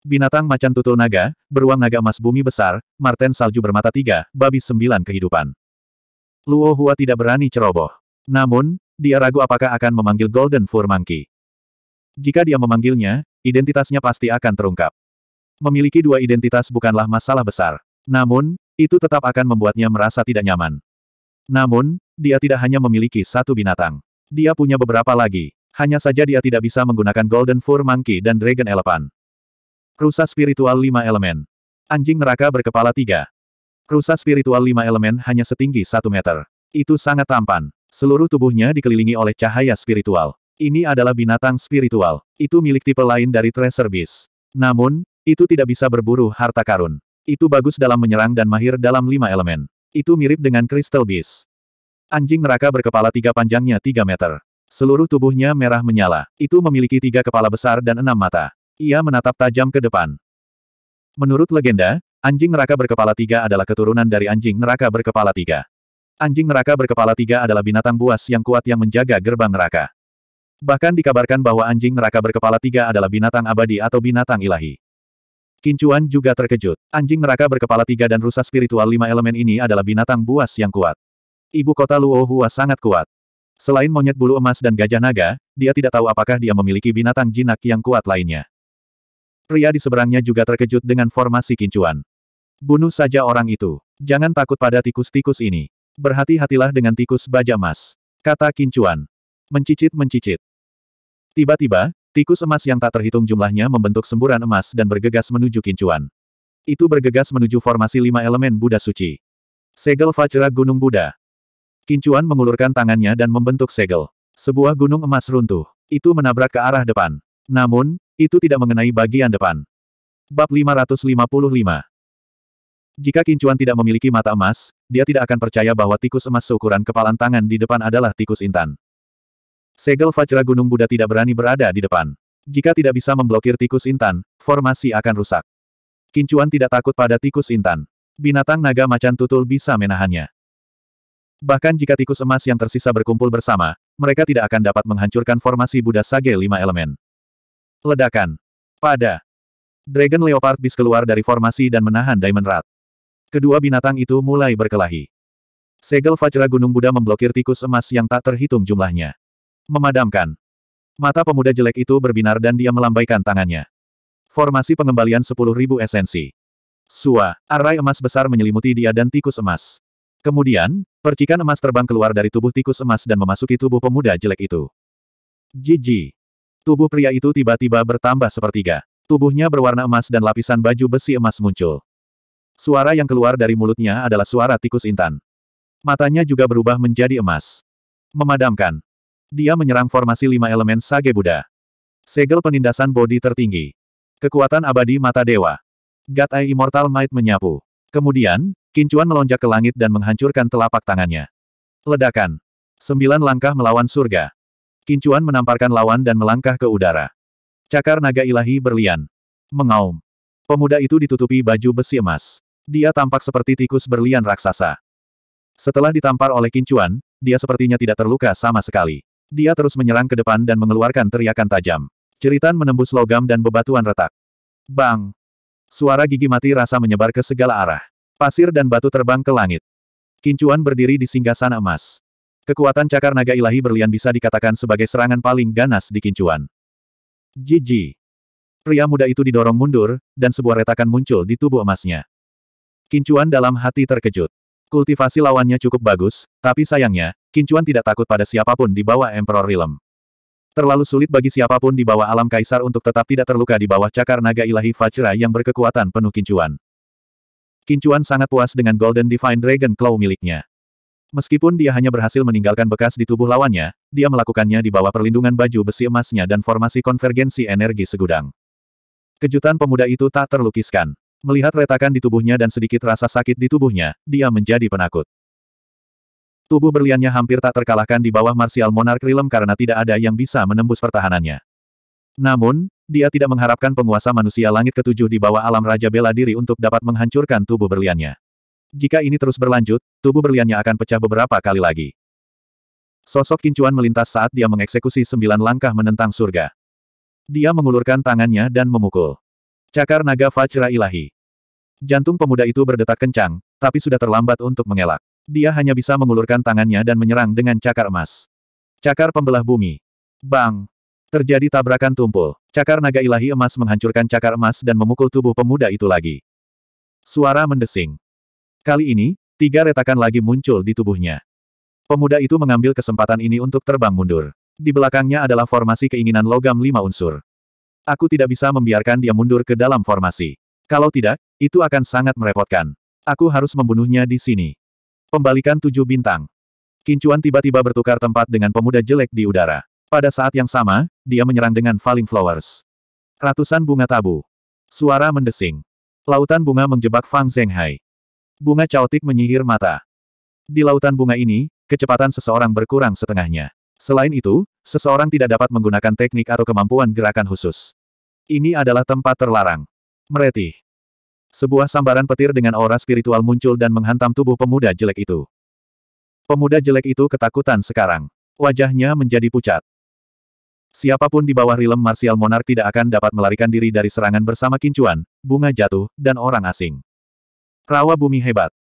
Binatang macan tutul naga, beruang naga emas bumi besar, marten salju bermata tiga, babi sembilan kehidupan. Luo Hua tidak berani ceroboh. Namun, dia ragu apakah akan memanggil Golden Fur Monkey. Jika dia memanggilnya, identitasnya pasti akan terungkap. Memiliki dua identitas bukanlah masalah besar. Namun, itu tetap akan membuatnya merasa tidak nyaman. Namun, dia tidak hanya memiliki satu binatang. Dia punya beberapa lagi hanya saja dia tidak bisa menggunakan Golden Four Monkey dan Dragon Elephant. Rusa spiritual lima elemen. Anjing neraka berkepala tiga. Rusa spiritual lima elemen hanya setinggi satu meter. Itu sangat tampan. Seluruh tubuhnya dikelilingi oleh cahaya spiritual. Ini adalah binatang spiritual. Itu milik tipe lain dari Treasure Beast. Namun, itu tidak bisa berburu harta karun. Itu bagus dalam menyerang dan mahir dalam lima elemen. Itu mirip dengan Crystal Beast. Anjing neraka berkepala tiga panjangnya tiga meter. Seluruh tubuhnya merah menyala. Itu memiliki tiga kepala besar dan enam mata. Ia menatap tajam ke depan. Menurut legenda, anjing neraka berkepala tiga adalah keturunan dari anjing neraka berkepala tiga. Anjing neraka berkepala tiga adalah binatang buas yang kuat yang menjaga gerbang neraka. Bahkan dikabarkan bahwa anjing neraka berkepala tiga adalah binatang abadi atau binatang ilahi. Kincuan juga terkejut. Anjing neraka berkepala tiga dan rusa spiritual lima elemen ini adalah binatang buas yang kuat. Ibu kota Luohua sangat kuat. Selain monyet bulu emas dan gajah naga, dia tidak tahu apakah dia memiliki binatang jinak yang kuat lainnya. Pria di seberangnya juga terkejut dengan formasi kincuan. Bunuh saja orang itu. Jangan takut pada tikus-tikus ini. Berhati-hatilah dengan tikus baja emas. Kata kincuan. Mencicit-mencicit. Tiba-tiba, tikus emas yang tak terhitung jumlahnya membentuk semburan emas dan bergegas menuju kincuan. Itu bergegas menuju formasi lima elemen Buddha suci. Segel Vajra Gunung Buddha. Kincuan mengulurkan tangannya dan membentuk segel. Sebuah gunung emas runtuh. Itu menabrak ke arah depan. Namun, itu tidak mengenai bagian depan. Bab 555 Jika Kincuan tidak memiliki mata emas, dia tidak akan percaya bahwa tikus emas seukuran kepalan tangan di depan adalah tikus intan. Segel Vajra Gunung Buddha tidak berani berada di depan. Jika tidak bisa memblokir tikus intan, formasi akan rusak. Kincuan tidak takut pada tikus intan. Binatang naga macan tutul bisa menahannya. Bahkan jika tikus emas yang tersisa berkumpul bersama, mereka tidak akan dapat menghancurkan formasi Buddha Sage lima elemen. Ledakan. Pada. Dragon Leopard bis keluar dari formasi dan menahan Diamond Rat. Kedua binatang itu mulai berkelahi. Segel Fajra Gunung Buddha memblokir tikus emas yang tak terhitung jumlahnya. Memadamkan. Mata pemuda jelek itu berbinar dan dia melambaikan tangannya. Formasi pengembalian 10.000 esensi. Sua, arai emas besar menyelimuti dia dan tikus emas. Kemudian, percikan emas terbang keluar dari tubuh tikus emas dan memasuki tubuh pemuda jelek itu. Jiji. Tubuh pria itu tiba-tiba bertambah sepertiga. Tubuhnya berwarna emas dan lapisan baju besi emas muncul. Suara yang keluar dari mulutnya adalah suara tikus intan. Matanya juga berubah menjadi emas. Memadamkan. Dia menyerang formasi lima elemen Sage Buddha. Segel penindasan bodi tertinggi. Kekuatan abadi mata dewa. Gatai Immortal Might menyapu. Kemudian, Kincuan melonjak ke langit dan menghancurkan telapak tangannya. Ledakan. Sembilan langkah melawan surga. Kincuan menamparkan lawan dan melangkah ke udara. Cakar naga ilahi berlian. Mengaum. Pemuda itu ditutupi baju besi emas. Dia tampak seperti tikus berlian raksasa. Setelah ditampar oleh Kincuan, dia sepertinya tidak terluka sama sekali. Dia terus menyerang ke depan dan mengeluarkan teriakan tajam. Ceritan menembus logam dan bebatuan retak. Bang! Suara gigi mati rasa menyebar ke segala arah. Pasir dan batu terbang ke langit. Kincuan berdiri di singgasana emas. Kekuatan cakar naga ilahi berlian bisa dikatakan sebagai serangan paling ganas di Kincuan. Jiji. Pria muda itu didorong mundur, dan sebuah retakan muncul di tubuh emasnya. Kincuan dalam hati terkejut. Kultivasi lawannya cukup bagus, tapi sayangnya, Kincuan tidak takut pada siapapun di bawah Emperor Realm. Terlalu sulit bagi siapapun di bawah alam kaisar untuk tetap tidak terluka di bawah cakar naga ilahi Fajra yang berkekuatan penuh Kincuan. Kincuan sangat puas dengan Golden Divine Dragon Claw miliknya. Meskipun dia hanya berhasil meninggalkan bekas di tubuh lawannya, dia melakukannya di bawah perlindungan baju besi emasnya dan formasi konvergensi energi segudang. Kejutan pemuda itu tak terlukiskan. Melihat retakan di tubuhnya dan sedikit rasa sakit di tubuhnya, dia menjadi penakut. Tubuh berliannya hampir tak terkalahkan di bawah Martial Monarch Realm karena tidak ada yang bisa menembus pertahanannya. Namun, dia tidak mengharapkan penguasa manusia langit ketujuh di bawah alam Raja Bela Diri untuk dapat menghancurkan tubuh berliannya. Jika ini terus berlanjut, tubuh berliannya akan pecah beberapa kali lagi. Sosok kincuan melintas saat dia mengeksekusi sembilan langkah menentang surga. Dia mengulurkan tangannya dan memukul. Cakar naga Fajra Ilahi. Jantung pemuda itu berdetak kencang, tapi sudah terlambat untuk mengelak. Dia hanya bisa mengulurkan tangannya dan menyerang dengan cakar emas. Cakar pembelah bumi. Bang! Terjadi tabrakan tumpul. Cakar naga ilahi emas menghancurkan cakar emas dan memukul tubuh pemuda itu lagi. Suara mendesing. Kali ini, tiga retakan lagi muncul di tubuhnya. Pemuda itu mengambil kesempatan ini untuk terbang mundur. Di belakangnya adalah formasi keinginan logam lima unsur. Aku tidak bisa membiarkan dia mundur ke dalam formasi. Kalau tidak, itu akan sangat merepotkan. Aku harus membunuhnya di sini. Pembalikan tujuh bintang. Kincuan tiba-tiba bertukar tempat dengan pemuda jelek di udara. Pada saat yang sama, dia menyerang dengan Falling Flowers. Ratusan bunga tabu. Suara mendesing. Lautan bunga menjebak Fang Zhenghai. Bunga caotik menyihir mata. Di lautan bunga ini, kecepatan seseorang berkurang setengahnya. Selain itu, seseorang tidak dapat menggunakan teknik atau kemampuan gerakan khusus. Ini adalah tempat terlarang. Meretih. Sebuah sambaran petir dengan aura spiritual muncul dan menghantam tubuh pemuda jelek itu. Pemuda jelek itu ketakutan sekarang. Wajahnya menjadi pucat. Siapapun di bawah rilem Martial Monarch tidak akan dapat melarikan diri dari serangan bersama kincuan, bunga jatuh, dan orang asing. Rawa bumi hebat.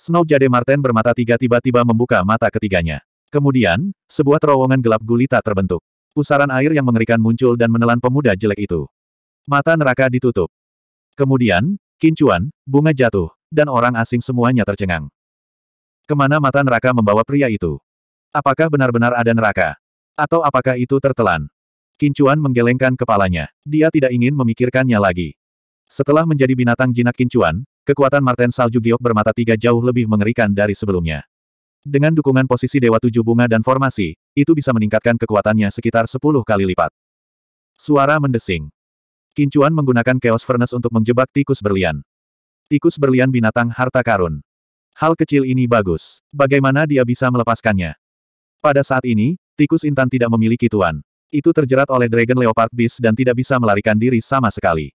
Snow Jade Marten bermata tiga tiba-tiba membuka mata ketiganya. Kemudian, sebuah terowongan gelap gulita terbentuk. Pusaran air yang mengerikan muncul dan menelan pemuda jelek itu. Mata neraka ditutup. Kemudian, kincuan, bunga jatuh, dan orang asing semuanya tercengang. Kemana mata neraka membawa pria itu? Apakah benar-benar ada neraka? Atau apakah itu tertelan? Kincuan menggelengkan kepalanya. Dia tidak ingin memikirkannya lagi. Setelah menjadi binatang jinak Kincuan, kekuatan Marten Salju Giok bermata tiga jauh lebih mengerikan dari sebelumnya. Dengan dukungan posisi Dewa Tujuh Bunga dan formasi, itu bisa meningkatkan kekuatannya sekitar sepuluh kali lipat. Suara mendesing. Kincuan menggunakan Chaos Furnace untuk menjebak tikus berlian. Tikus berlian binatang harta karun. Hal kecil ini bagus. Bagaimana dia bisa melepaskannya? Pada saat ini, Tikus intan tidak memiliki tuan. Itu terjerat oleh Dragon Leopard Beast dan tidak bisa melarikan diri sama sekali.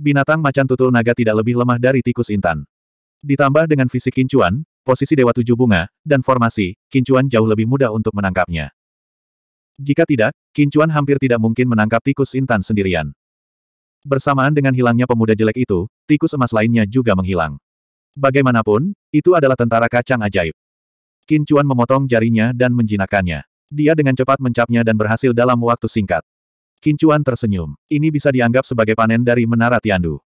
Binatang macan tutul naga tidak lebih lemah dari tikus intan. Ditambah dengan fisik kincuan, posisi Dewa Tujuh Bunga, dan formasi, kincuan jauh lebih mudah untuk menangkapnya. Jika tidak, kincuan hampir tidak mungkin menangkap tikus intan sendirian. Bersamaan dengan hilangnya pemuda jelek itu, tikus emas lainnya juga menghilang. Bagaimanapun, itu adalah tentara kacang ajaib. Kincuan memotong jarinya dan menjinakannya. Dia dengan cepat mencapnya dan berhasil dalam waktu singkat. Kincuan tersenyum. Ini bisa dianggap sebagai panen dari Menara Tiandu.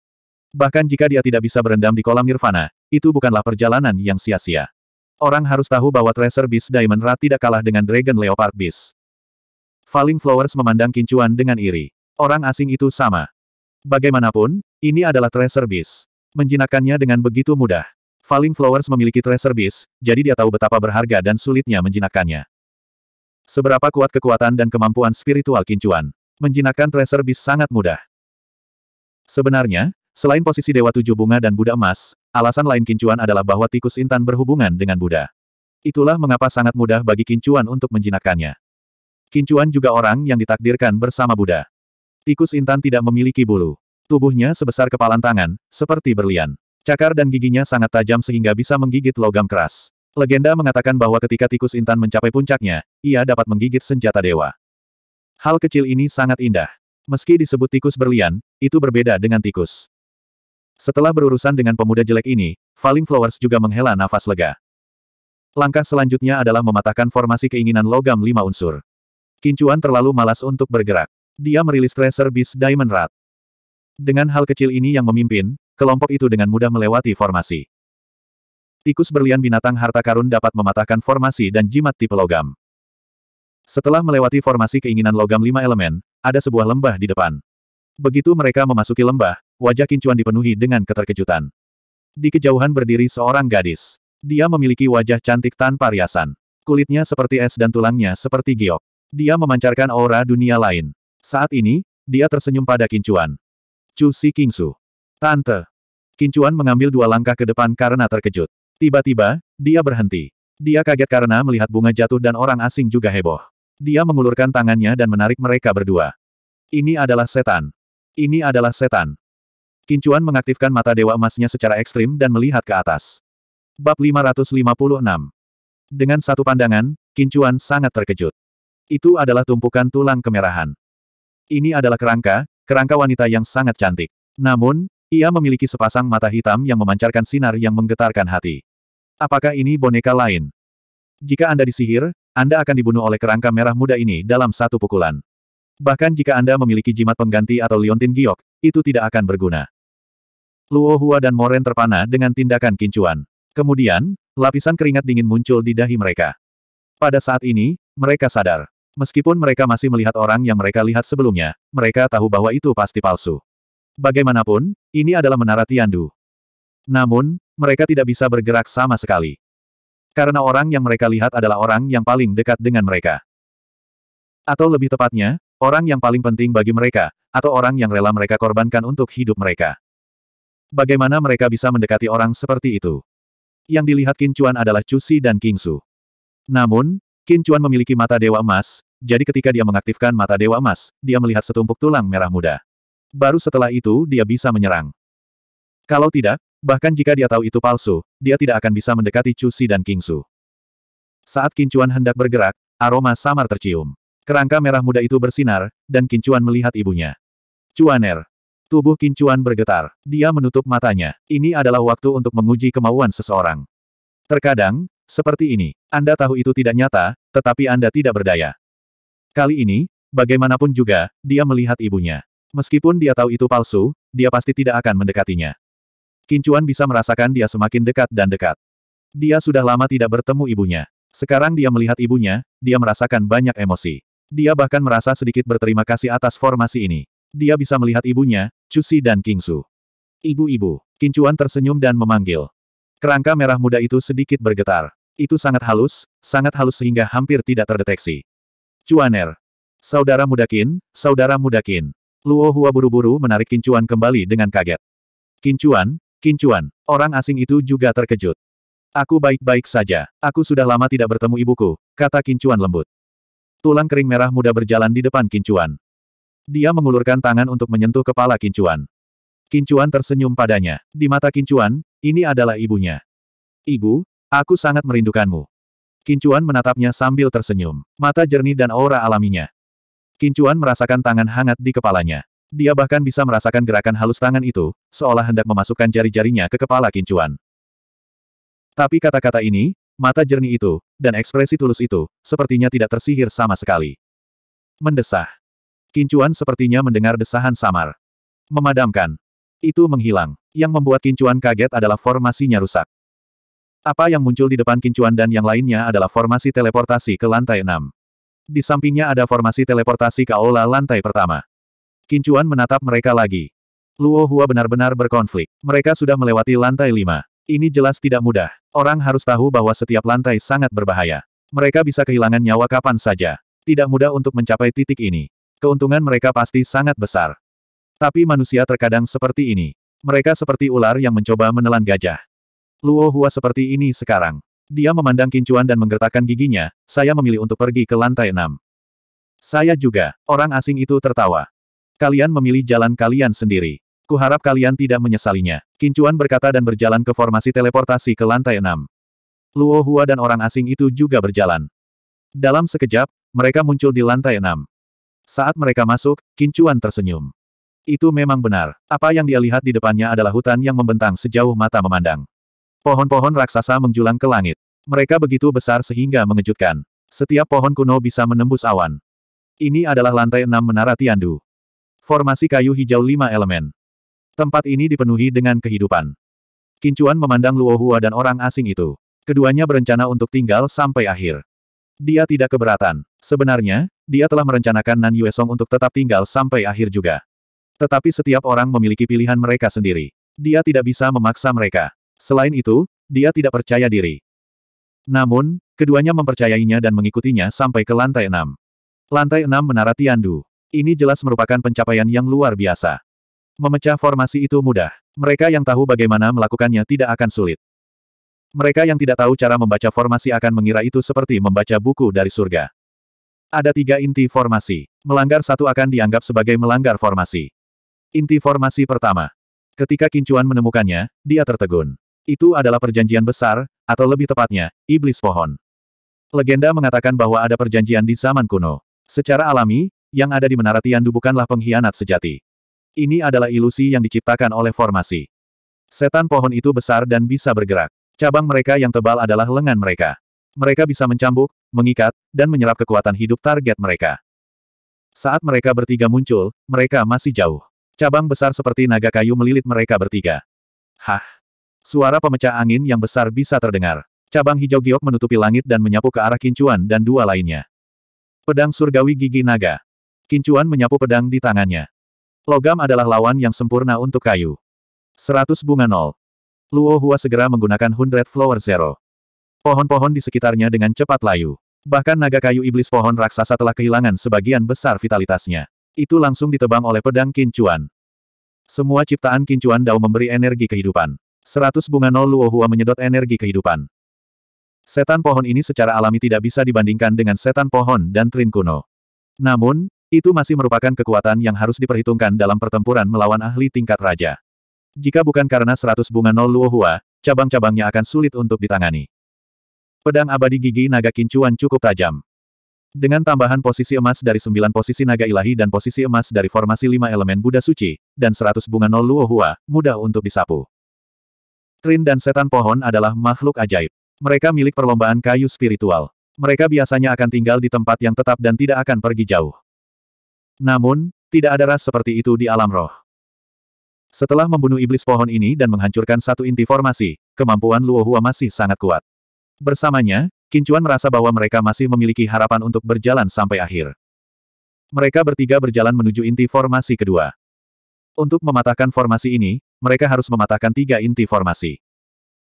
Bahkan jika dia tidak bisa berendam di kolam nirvana, itu bukanlah perjalanan yang sia-sia. Orang harus tahu bahwa Tracer Beast Diamond Rat tidak kalah dengan Dragon Leopard Beast. Falling Flowers memandang Kincuan dengan iri. Orang asing itu sama. Bagaimanapun, ini adalah Tracer Beast. Menjinakkannya dengan begitu mudah. Falling Flowers memiliki Tracer Beast, jadi dia tahu betapa berharga dan sulitnya menjinakkannya. Seberapa kuat kekuatan dan kemampuan spiritual kincuan. Menjinakkan tracer bis sangat mudah. Sebenarnya, selain posisi Dewa Tujuh Bunga dan Buddha Emas, alasan lain kincuan adalah bahwa tikus intan berhubungan dengan Buddha. Itulah mengapa sangat mudah bagi kincuan untuk menjinakkannya. Kincuan juga orang yang ditakdirkan bersama Buddha. Tikus intan tidak memiliki bulu. Tubuhnya sebesar kepalan tangan, seperti berlian. Cakar dan giginya sangat tajam sehingga bisa menggigit logam keras. Legenda mengatakan bahwa ketika tikus intan mencapai puncaknya, ia dapat menggigit senjata dewa. Hal kecil ini sangat indah. Meski disebut tikus berlian, itu berbeda dengan tikus. Setelah berurusan dengan pemuda jelek ini, Falling Flowers juga menghela nafas lega. Langkah selanjutnya adalah mematahkan formasi keinginan logam lima unsur. Kincuan terlalu malas untuk bergerak. Dia merilis tracer Beast Diamond Rat. Dengan hal kecil ini yang memimpin, kelompok itu dengan mudah melewati formasi. Tikus berlian binatang harta karun dapat mematahkan formasi dan jimat tipe logam. Setelah melewati formasi keinginan logam lima elemen, ada sebuah lembah di depan. Begitu mereka memasuki lembah, wajah Kincuan dipenuhi dengan keterkejutan. Di kejauhan berdiri seorang gadis. Dia memiliki wajah cantik tanpa riasan. Kulitnya seperti es dan tulangnya seperti giok. Dia memancarkan aura dunia lain. Saat ini, dia tersenyum pada Kincuan. Cusi Kingsu. Tante. Kincuan mengambil dua langkah ke depan karena terkejut. Tiba-tiba, dia berhenti. Dia kaget karena melihat bunga jatuh dan orang asing juga heboh. Dia mengulurkan tangannya dan menarik mereka berdua. Ini adalah setan. Ini adalah setan. Kincuan mengaktifkan mata dewa emasnya secara ekstrim dan melihat ke atas. Bab 556 Dengan satu pandangan, Kincuan sangat terkejut. Itu adalah tumpukan tulang kemerahan. Ini adalah kerangka, kerangka wanita yang sangat cantik. Namun, ia memiliki sepasang mata hitam yang memancarkan sinar yang menggetarkan hati. Apakah ini boneka lain? Jika Anda disihir, Anda akan dibunuh oleh kerangka merah muda ini dalam satu pukulan. Bahkan jika Anda memiliki jimat pengganti atau liontin giok, itu tidak akan berguna. Luo Hua dan Moren terpana dengan tindakan kincuan. Kemudian, lapisan keringat dingin muncul di dahi mereka. Pada saat ini, mereka sadar. Meskipun mereka masih melihat orang yang mereka lihat sebelumnya, mereka tahu bahwa itu pasti palsu. Bagaimanapun, ini adalah menara Tiandu. Namun, mereka tidak bisa bergerak sama sekali. Karena orang yang mereka lihat adalah orang yang paling dekat dengan mereka. Atau lebih tepatnya, orang yang paling penting bagi mereka, atau orang yang rela mereka korbankan untuk hidup mereka. Bagaimana mereka bisa mendekati orang seperti itu? Yang dilihat Qin Chuan adalah Cusi dan King Su. Namun, Qin Chuan memiliki mata dewa emas, jadi ketika dia mengaktifkan mata dewa emas, dia melihat setumpuk tulang merah muda. Baru setelah itu dia bisa menyerang. Kalau tidak, Bahkan jika dia tahu itu palsu, dia tidak akan bisa mendekati Chu Si dan King Su. Saat Kincuan hendak bergerak, aroma samar tercium. Kerangka merah muda itu bersinar, dan Kincuan melihat ibunya. Cuaner. Tubuh Kincuan bergetar. Dia menutup matanya. Ini adalah waktu untuk menguji kemauan seseorang. Terkadang, seperti ini. Anda tahu itu tidak nyata, tetapi Anda tidak berdaya. Kali ini, bagaimanapun juga, dia melihat ibunya. Meskipun dia tahu itu palsu, dia pasti tidak akan mendekatinya. Kincuan bisa merasakan dia semakin dekat dan dekat. Dia sudah lama tidak bertemu ibunya. Sekarang dia melihat ibunya, dia merasakan banyak emosi. Dia bahkan merasa sedikit berterima kasih atas formasi ini. Dia bisa melihat ibunya, Cusi dan Kingsu. Ibu-ibu, Kincuan tersenyum dan memanggil. Kerangka merah muda itu sedikit bergetar. Itu sangat halus, sangat halus sehingga hampir tidak terdeteksi. Cuaner. Saudara muda Kin, saudara muda Kin. Luo Hua buru-buru menarik Kincuan kembali dengan kaget. Kincuan, Kincuan, orang asing itu juga terkejut. Aku baik-baik saja. Aku sudah lama tidak bertemu ibuku, kata Kincuan lembut. Tulang kering merah muda berjalan di depan Kincuan. Dia mengulurkan tangan untuk menyentuh kepala Kincuan. Kincuan tersenyum padanya. Di mata Kincuan, ini adalah ibunya. Ibu, aku sangat merindukanmu. Kincuan menatapnya sambil tersenyum. Mata jernih dan aura alaminya. Kincuan merasakan tangan hangat di kepalanya. Dia bahkan bisa merasakan gerakan halus tangan itu, seolah hendak memasukkan jari-jarinya ke kepala Kincuan. Tapi kata-kata ini, mata jernih itu, dan ekspresi tulus itu, sepertinya tidak tersihir sama sekali. Mendesah. Kincuan sepertinya mendengar desahan samar. Memadamkan. Itu menghilang. Yang membuat Kincuan kaget adalah formasinya rusak. Apa yang muncul di depan Kincuan dan yang lainnya adalah formasi teleportasi ke lantai enam. Di sampingnya ada formasi teleportasi ke aula lantai pertama. Kincuan menatap mereka lagi. Luo Hua benar-benar berkonflik. Mereka sudah melewati lantai lima. Ini jelas tidak mudah. Orang harus tahu bahwa setiap lantai sangat berbahaya. Mereka bisa kehilangan nyawa kapan saja. Tidak mudah untuk mencapai titik ini. Keuntungan mereka pasti sangat besar. Tapi manusia terkadang seperti ini. Mereka seperti ular yang mencoba menelan gajah. Luo Hua seperti ini sekarang. Dia memandang kincuan dan menggertakkan giginya, saya memilih untuk pergi ke lantai enam. Saya juga, orang asing itu tertawa. Kalian memilih jalan kalian sendiri. Kuharap kalian tidak menyesalinya. Kincuan berkata dan berjalan ke formasi teleportasi ke lantai enam. Luo Hua dan orang asing itu juga berjalan. Dalam sekejap, mereka muncul di lantai enam. Saat mereka masuk, Kincuan tersenyum. Itu memang benar. Apa yang dia lihat di depannya adalah hutan yang membentang sejauh mata memandang. Pohon-pohon raksasa menjulang ke langit. Mereka begitu besar sehingga mengejutkan. Setiap pohon kuno bisa menembus awan. Ini adalah lantai enam menara Tiandu. Formasi kayu hijau lima elemen. Tempat ini dipenuhi dengan kehidupan. Kincuan memandang Luo Hua dan orang asing itu. Keduanya berencana untuk tinggal sampai akhir. Dia tidak keberatan. Sebenarnya, dia telah merencanakan Nan Yuesong untuk tetap tinggal sampai akhir juga. Tetapi setiap orang memiliki pilihan mereka sendiri. Dia tidak bisa memaksa mereka. Selain itu, dia tidak percaya diri. Namun, keduanya mempercayainya dan mengikutinya sampai ke lantai enam. Lantai enam Menara Tiandu. Ini jelas merupakan pencapaian yang luar biasa. Memecah formasi itu mudah. Mereka yang tahu bagaimana melakukannya tidak akan sulit. Mereka yang tidak tahu cara membaca formasi akan mengira itu seperti membaca buku dari surga. Ada tiga inti formasi. Melanggar satu akan dianggap sebagai melanggar formasi. Inti formasi pertama. Ketika Kincuan menemukannya, dia tertegun. Itu adalah perjanjian besar, atau lebih tepatnya, iblis pohon. Legenda mengatakan bahwa ada perjanjian di zaman kuno. Secara alami, yang ada di Menara Tiandu bukanlah pengkhianat sejati. Ini adalah ilusi yang diciptakan oleh formasi. Setan pohon itu besar dan bisa bergerak. Cabang mereka yang tebal adalah lengan mereka. Mereka bisa mencambuk, mengikat, dan menyerap kekuatan hidup target mereka. Saat mereka bertiga muncul, mereka masih jauh. Cabang besar seperti naga kayu melilit mereka bertiga. Hah! Suara pemecah angin yang besar bisa terdengar. Cabang hijau giok menutupi langit dan menyapu ke arah kincuan dan dua lainnya. Pedang surgawi gigi naga. Kincuan menyapu pedang di tangannya. Logam adalah lawan yang sempurna untuk kayu. 100 bunga nol. Luo Hua segera menggunakan Hundred Flower Zero. Pohon-pohon di sekitarnya dengan cepat layu. Bahkan naga kayu iblis pohon raksasa telah kehilangan sebagian besar vitalitasnya. Itu langsung ditebang oleh pedang Kincuan. Semua ciptaan Kincuan Dao memberi energi kehidupan. 100 bunga nol Luo Hua menyedot energi kehidupan. Setan pohon ini secara alami tidak bisa dibandingkan dengan setan pohon dan Trin kuno. Namun, itu masih merupakan kekuatan yang harus diperhitungkan dalam pertempuran melawan ahli tingkat raja. Jika bukan karena seratus bunga nol Luohua, cabang-cabangnya akan sulit untuk ditangani. Pedang abadi gigi naga kincuan cukup tajam. Dengan tambahan posisi emas dari sembilan posisi naga ilahi dan posisi emas dari formasi lima elemen Buddha Suci, dan seratus bunga nol Luohua, mudah untuk disapu. Trin dan setan pohon adalah makhluk ajaib. Mereka milik perlombaan kayu spiritual. Mereka biasanya akan tinggal di tempat yang tetap dan tidak akan pergi jauh. Namun, tidak ada ras seperti itu di alam roh. Setelah membunuh iblis pohon ini dan menghancurkan satu inti formasi, kemampuan Luo Hua masih sangat kuat. Bersamanya, Kincuan merasa bahwa mereka masih memiliki harapan untuk berjalan sampai akhir. Mereka bertiga berjalan menuju inti formasi kedua. Untuk mematahkan formasi ini, mereka harus mematahkan tiga inti formasi.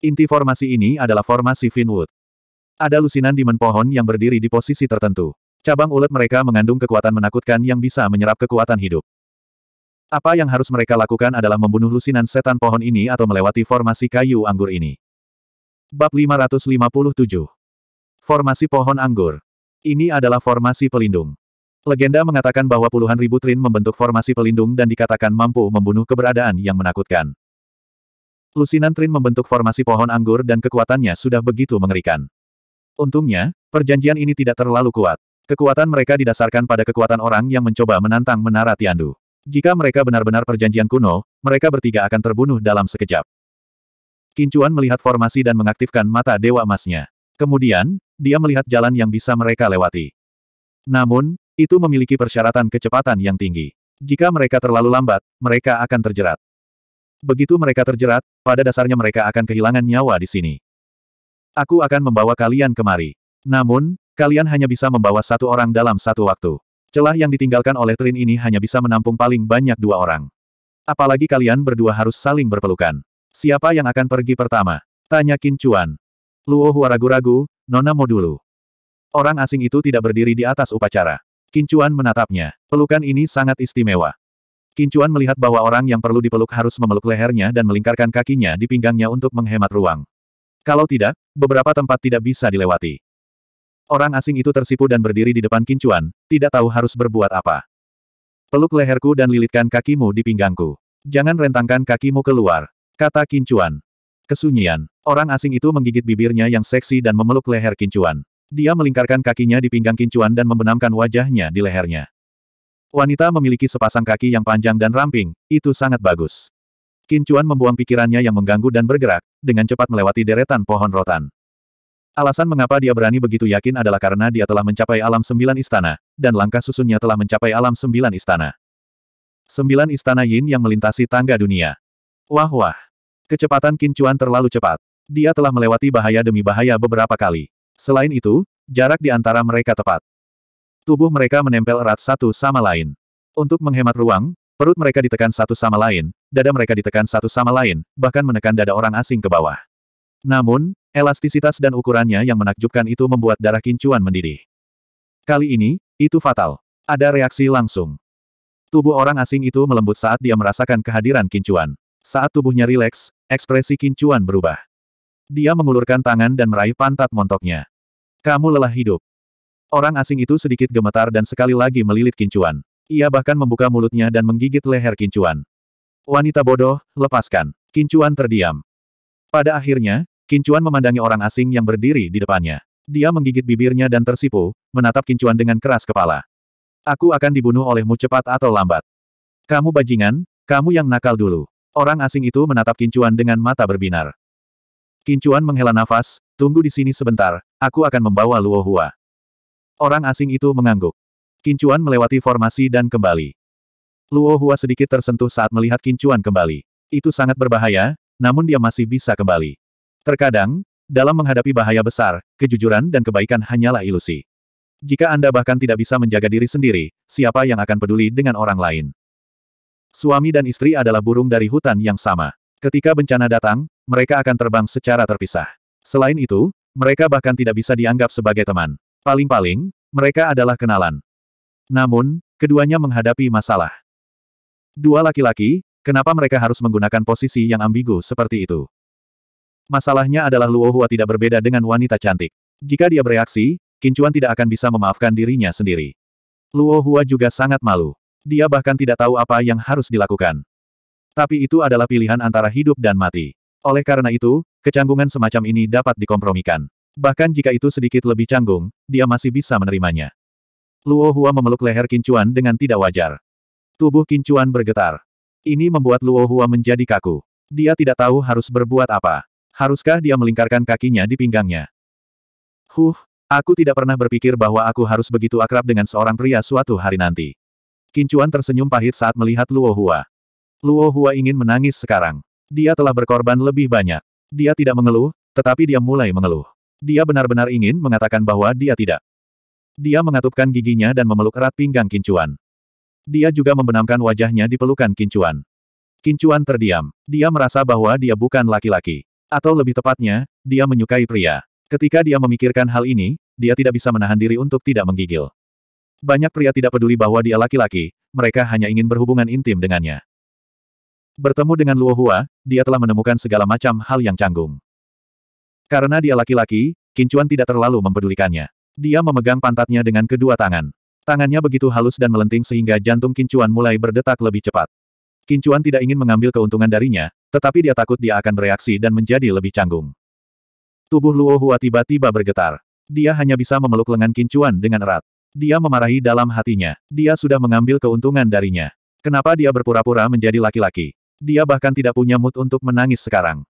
Inti formasi ini adalah formasi Finwood. Ada lusinan dimen pohon yang berdiri di posisi tertentu. Cabang ulet mereka mengandung kekuatan menakutkan yang bisa menyerap kekuatan hidup. Apa yang harus mereka lakukan adalah membunuh lusinan setan pohon ini atau melewati formasi kayu anggur ini. Bab 557 Formasi pohon anggur Ini adalah formasi pelindung. Legenda mengatakan bahwa puluhan ribu Trin membentuk formasi pelindung dan dikatakan mampu membunuh keberadaan yang menakutkan. Lusinan Trin membentuk formasi pohon anggur dan kekuatannya sudah begitu mengerikan. Untungnya, perjanjian ini tidak terlalu kuat. Kekuatan mereka didasarkan pada kekuatan orang yang mencoba menantang menara Tiandu. Jika mereka benar-benar perjanjian kuno, mereka bertiga akan terbunuh dalam sekejap. Kincuan melihat formasi dan mengaktifkan mata dewa emasnya. Kemudian, dia melihat jalan yang bisa mereka lewati. Namun, itu memiliki persyaratan kecepatan yang tinggi. Jika mereka terlalu lambat, mereka akan terjerat. Begitu mereka terjerat, pada dasarnya mereka akan kehilangan nyawa di sini. Aku akan membawa kalian kemari. Namun, Kalian hanya bisa membawa satu orang dalam satu waktu. Celah yang ditinggalkan oleh Trin ini hanya bisa menampung paling banyak dua orang. Apalagi kalian berdua harus saling berpelukan. Siapa yang akan pergi pertama? Tanya Qin Chuan. Luo Hua ragu-ragu, Nona mau dulu. Orang asing itu tidak berdiri di atas upacara. Qin Chuan menatapnya. Pelukan ini sangat istimewa. Qin Chuan melihat bahwa orang yang perlu dipeluk harus memeluk lehernya dan melingkarkan kakinya di pinggangnya untuk menghemat ruang. Kalau tidak, beberapa tempat tidak bisa dilewati. Orang asing itu tersipu dan berdiri di depan kincuan, tidak tahu harus berbuat apa. Peluk leherku dan lilitkan kakimu di pinggangku. Jangan rentangkan kakimu keluar, kata kincuan. Kesunyian. Orang asing itu menggigit bibirnya yang seksi dan memeluk leher kincuan. Dia melingkarkan kakinya di pinggang kincuan dan membenamkan wajahnya di lehernya. Wanita memiliki sepasang kaki yang panjang dan ramping, itu sangat bagus. Kincuan membuang pikirannya yang mengganggu dan bergerak, dengan cepat melewati deretan pohon rotan. Alasan mengapa dia berani begitu yakin adalah karena dia telah mencapai alam sembilan istana, dan langkah susunnya telah mencapai alam sembilan istana. Sembilan istana Yin yang melintasi tangga dunia. Wah wah. Kecepatan Kincuan terlalu cepat. Dia telah melewati bahaya demi bahaya beberapa kali. Selain itu, jarak di antara mereka tepat. Tubuh mereka menempel erat satu sama lain. Untuk menghemat ruang, perut mereka ditekan satu sama lain, dada mereka ditekan satu sama lain, bahkan menekan dada orang asing ke bawah. Namun, Elastisitas dan ukurannya yang menakjubkan itu membuat darah kincuan mendidih. Kali ini, itu fatal. Ada reaksi langsung. Tubuh orang asing itu melembut saat dia merasakan kehadiran kincuan. Saat tubuhnya rileks, ekspresi kincuan berubah. Dia mengulurkan tangan dan meraih pantat montoknya. Kamu lelah hidup. Orang asing itu sedikit gemetar dan sekali lagi melilit kincuan. Ia bahkan membuka mulutnya dan menggigit leher kincuan. Wanita bodoh, lepaskan. Kincuan terdiam. Pada akhirnya, Kincuan memandangi orang asing yang berdiri di depannya. Dia menggigit bibirnya dan tersipu, menatap Kincuan dengan keras kepala. Aku akan dibunuh olehmu cepat atau lambat. Kamu bajingan, kamu yang nakal dulu. Orang asing itu menatap Kincuan dengan mata berbinar. Kincuan menghela nafas, tunggu di sini sebentar, aku akan membawa Luo Hua. Orang asing itu mengangguk. Kincuan melewati formasi dan kembali. Luo Hua sedikit tersentuh saat melihat Kincuan kembali. Itu sangat berbahaya, namun dia masih bisa kembali. Terkadang, dalam menghadapi bahaya besar, kejujuran dan kebaikan hanyalah ilusi. Jika Anda bahkan tidak bisa menjaga diri sendiri, siapa yang akan peduli dengan orang lain? Suami dan istri adalah burung dari hutan yang sama. Ketika bencana datang, mereka akan terbang secara terpisah. Selain itu, mereka bahkan tidak bisa dianggap sebagai teman. Paling-paling, mereka adalah kenalan. Namun, keduanya menghadapi masalah. Dua laki-laki, kenapa mereka harus menggunakan posisi yang ambigu seperti itu? Masalahnya adalah Luo Hua tidak berbeda dengan wanita cantik. Jika dia bereaksi, Kincuan tidak akan bisa memaafkan dirinya sendiri. Luo Hua juga sangat malu. Dia bahkan tidak tahu apa yang harus dilakukan. Tapi itu adalah pilihan antara hidup dan mati. Oleh karena itu, kecanggungan semacam ini dapat dikompromikan. Bahkan jika itu sedikit lebih canggung, dia masih bisa menerimanya. Luo Hua memeluk leher Kincuan dengan tidak wajar. Tubuh Kincuan bergetar. Ini membuat Luo Hua menjadi kaku. Dia tidak tahu harus berbuat apa. Haruskah dia melingkarkan kakinya di pinggangnya? Huh, aku tidak pernah berpikir bahwa aku harus begitu akrab dengan seorang pria suatu hari nanti. Kincuan tersenyum pahit saat melihat Luo Hua. Luo Hua ingin menangis sekarang. Dia telah berkorban lebih banyak. Dia tidak mengeluh, tetapi dia mulai mengeluh. Dia benar-benar ingin mengatakan bahwa dia tidak. Dia mengatupkan giginya dan memeluk erat pinggang Kincuan. Dia juga membenamkan wajahnya di pelukan Kincuan. Kincuan terdiam. Dia merasa bahwa dia bukan laki-laki. Atau lebih tepatnya, dia menyukai pria. Ketika dia memikirkan hal ini, dia tidak bisa menahan diri untuk tidak menggigil. Banyak pria tidak peduli bahwa dia laki-laki, mereka hanya ingin berhubungan intim dengannya. Bertemu dengan Luo Hua, dia telah menemukan segala macam hal yang canggung. Karena dia laki-laki, Kincuan tidak terlalu mempedulikannya. Dia memegang pantatnya dengan kedua tangan. Tangannya begitu halus dan melenting sehingga jantung Kincuan mulai berdetak lebih cepat. Kincuan tidak ingin mengambil keuntungan darinya, tetapi dia takut dia akan bereaksi dan menjadi lebih canggung. Tubuh Luo Hua tiba-tiba bergetar. Dia hanya bisa memeluk lengan Kincuan dengan erat. Dia memarahi dalam hatinya. Dia sudah mengambil keuntungan darinya. Kenapa dia berpura-pura menjadi laki-laki? Dia bahkan tidak punya mood untuk menangis sekarang.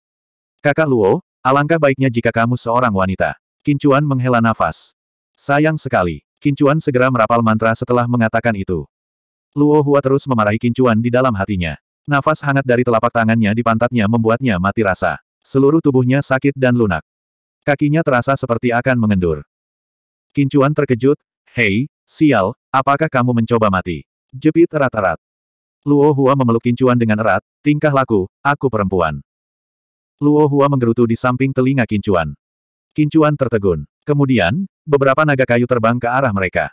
Kakak Luo, alangkah baiknya jika kamu seorang wanita. Kincuan menghela nafas. Sayang sekali. Kincuan segera merapal mantra setelah mengatakan itu. Luo Hua terus memarahi kincuan di dalam hatinya. Nafas hangat dari telapak tangannya di pantatnya membuatnya mati rasa. Seluruh tubuhnya sakit dan lunak. Kakinya terasa seperti akan mengendur. Kincuan terkejut, Hei, sial, apakah kamu mencoba mati? Jepit erat-erat. Luo Hua memeluk Kincuan dengan erat, tingkah laku, aku perempuan. Luo Hua menggerutu di samping telinga Kincuan. Kincuan tertegun. Kemudian, beberapa naga kayu terbang ke arah mereka.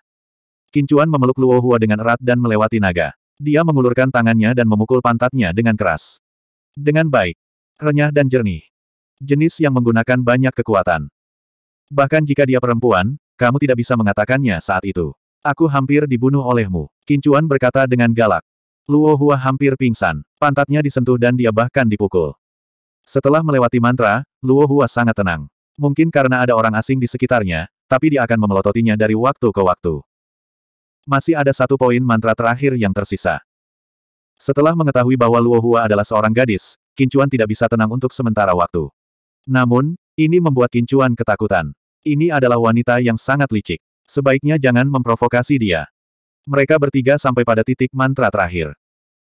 Kincuan memeluk Luo Hua dengan erat dan melewati naga. Dia mengulurkan tangannya dan memukul pantatnya dengan keras. Dengan baik. Renyah dan jernih. Jenis yang menggunakan banyak kekuatan. Bahkan jika dia perempuan, kamu tidak bisa mengatakannya saat itu. Aku hampir dibunuh olehmu. Kincuan berkata dengan galak. Luo Hua hampir pingsan. Pantatnya disentuh dan dia bahkan dipukul. Setelah melewati mantra, Luo Hua sangat tenang. Mungkin karena ada orang asing di sekitarnya, tapi dia akan memelototinya dari waktu ke waktu. Masih ada satu poin mantra terakhir yang tersisa. Setelah mengetahui bahwa Luo Hua adalah seorang gadis, Kincuan tidak bisa tenang untuk sementara waktu. Namun, ini membuat Kincuan ketakutan. Ini adalah wanita yang sangat licik. Sebaiknya jangan memprovokasi dia. Mereka bertiga sampai pada titik mantra terakhir.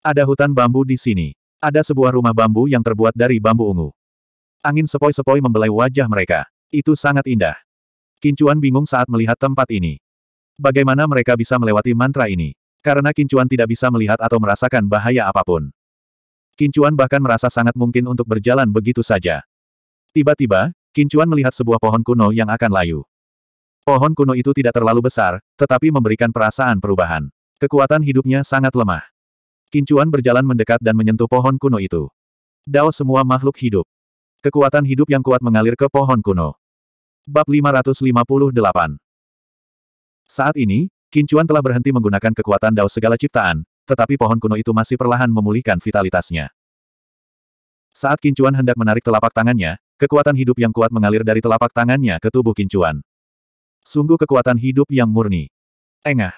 Ada hutan bambu di sini. Ada sebuah rumah bambu yang terbuat dari bambu ungu. Angin sepoi-sepoi membelai wajah mereka. Itu sangat indah. Kincuan bingung saat melihat tempat ini. Bagaimana mereka bisa melewati mantra ini? Karena Kincuan tidak bisa melihat atau merasakan bahaya apapun. Kincuan bahkan merasa sangat mungkin untuk berjalan begitu saja. Tiba-tiba, Kincuan melihat sebuah pohon kuno yang akan layu. Pohon kuno itu tidak terlalu besar, tetapi memberikan perasaan perubahan. Kekuatan hidupnya sangat lemah. Kincuan berjalan mendekat dan menyentuh pohon kuno itu. Dao semua makhluk hidup. Kekuatan hidup yang kuat mengalir ke pohon kuno. Bab 558 saat ini, Kincuan telah berhenti menggunakan kekuatan dao segala ciptaan, tetapi pohon kuno itu masih perlahan memulihkan vitalitasnya. Saat Kincuan hendak menarik telapak tangannya, kekuatan hidup yang kuat mengalir dari telapak tangannya ke tubuh Kincuan. Sungguh kekuatan hidup yang murni. Engah.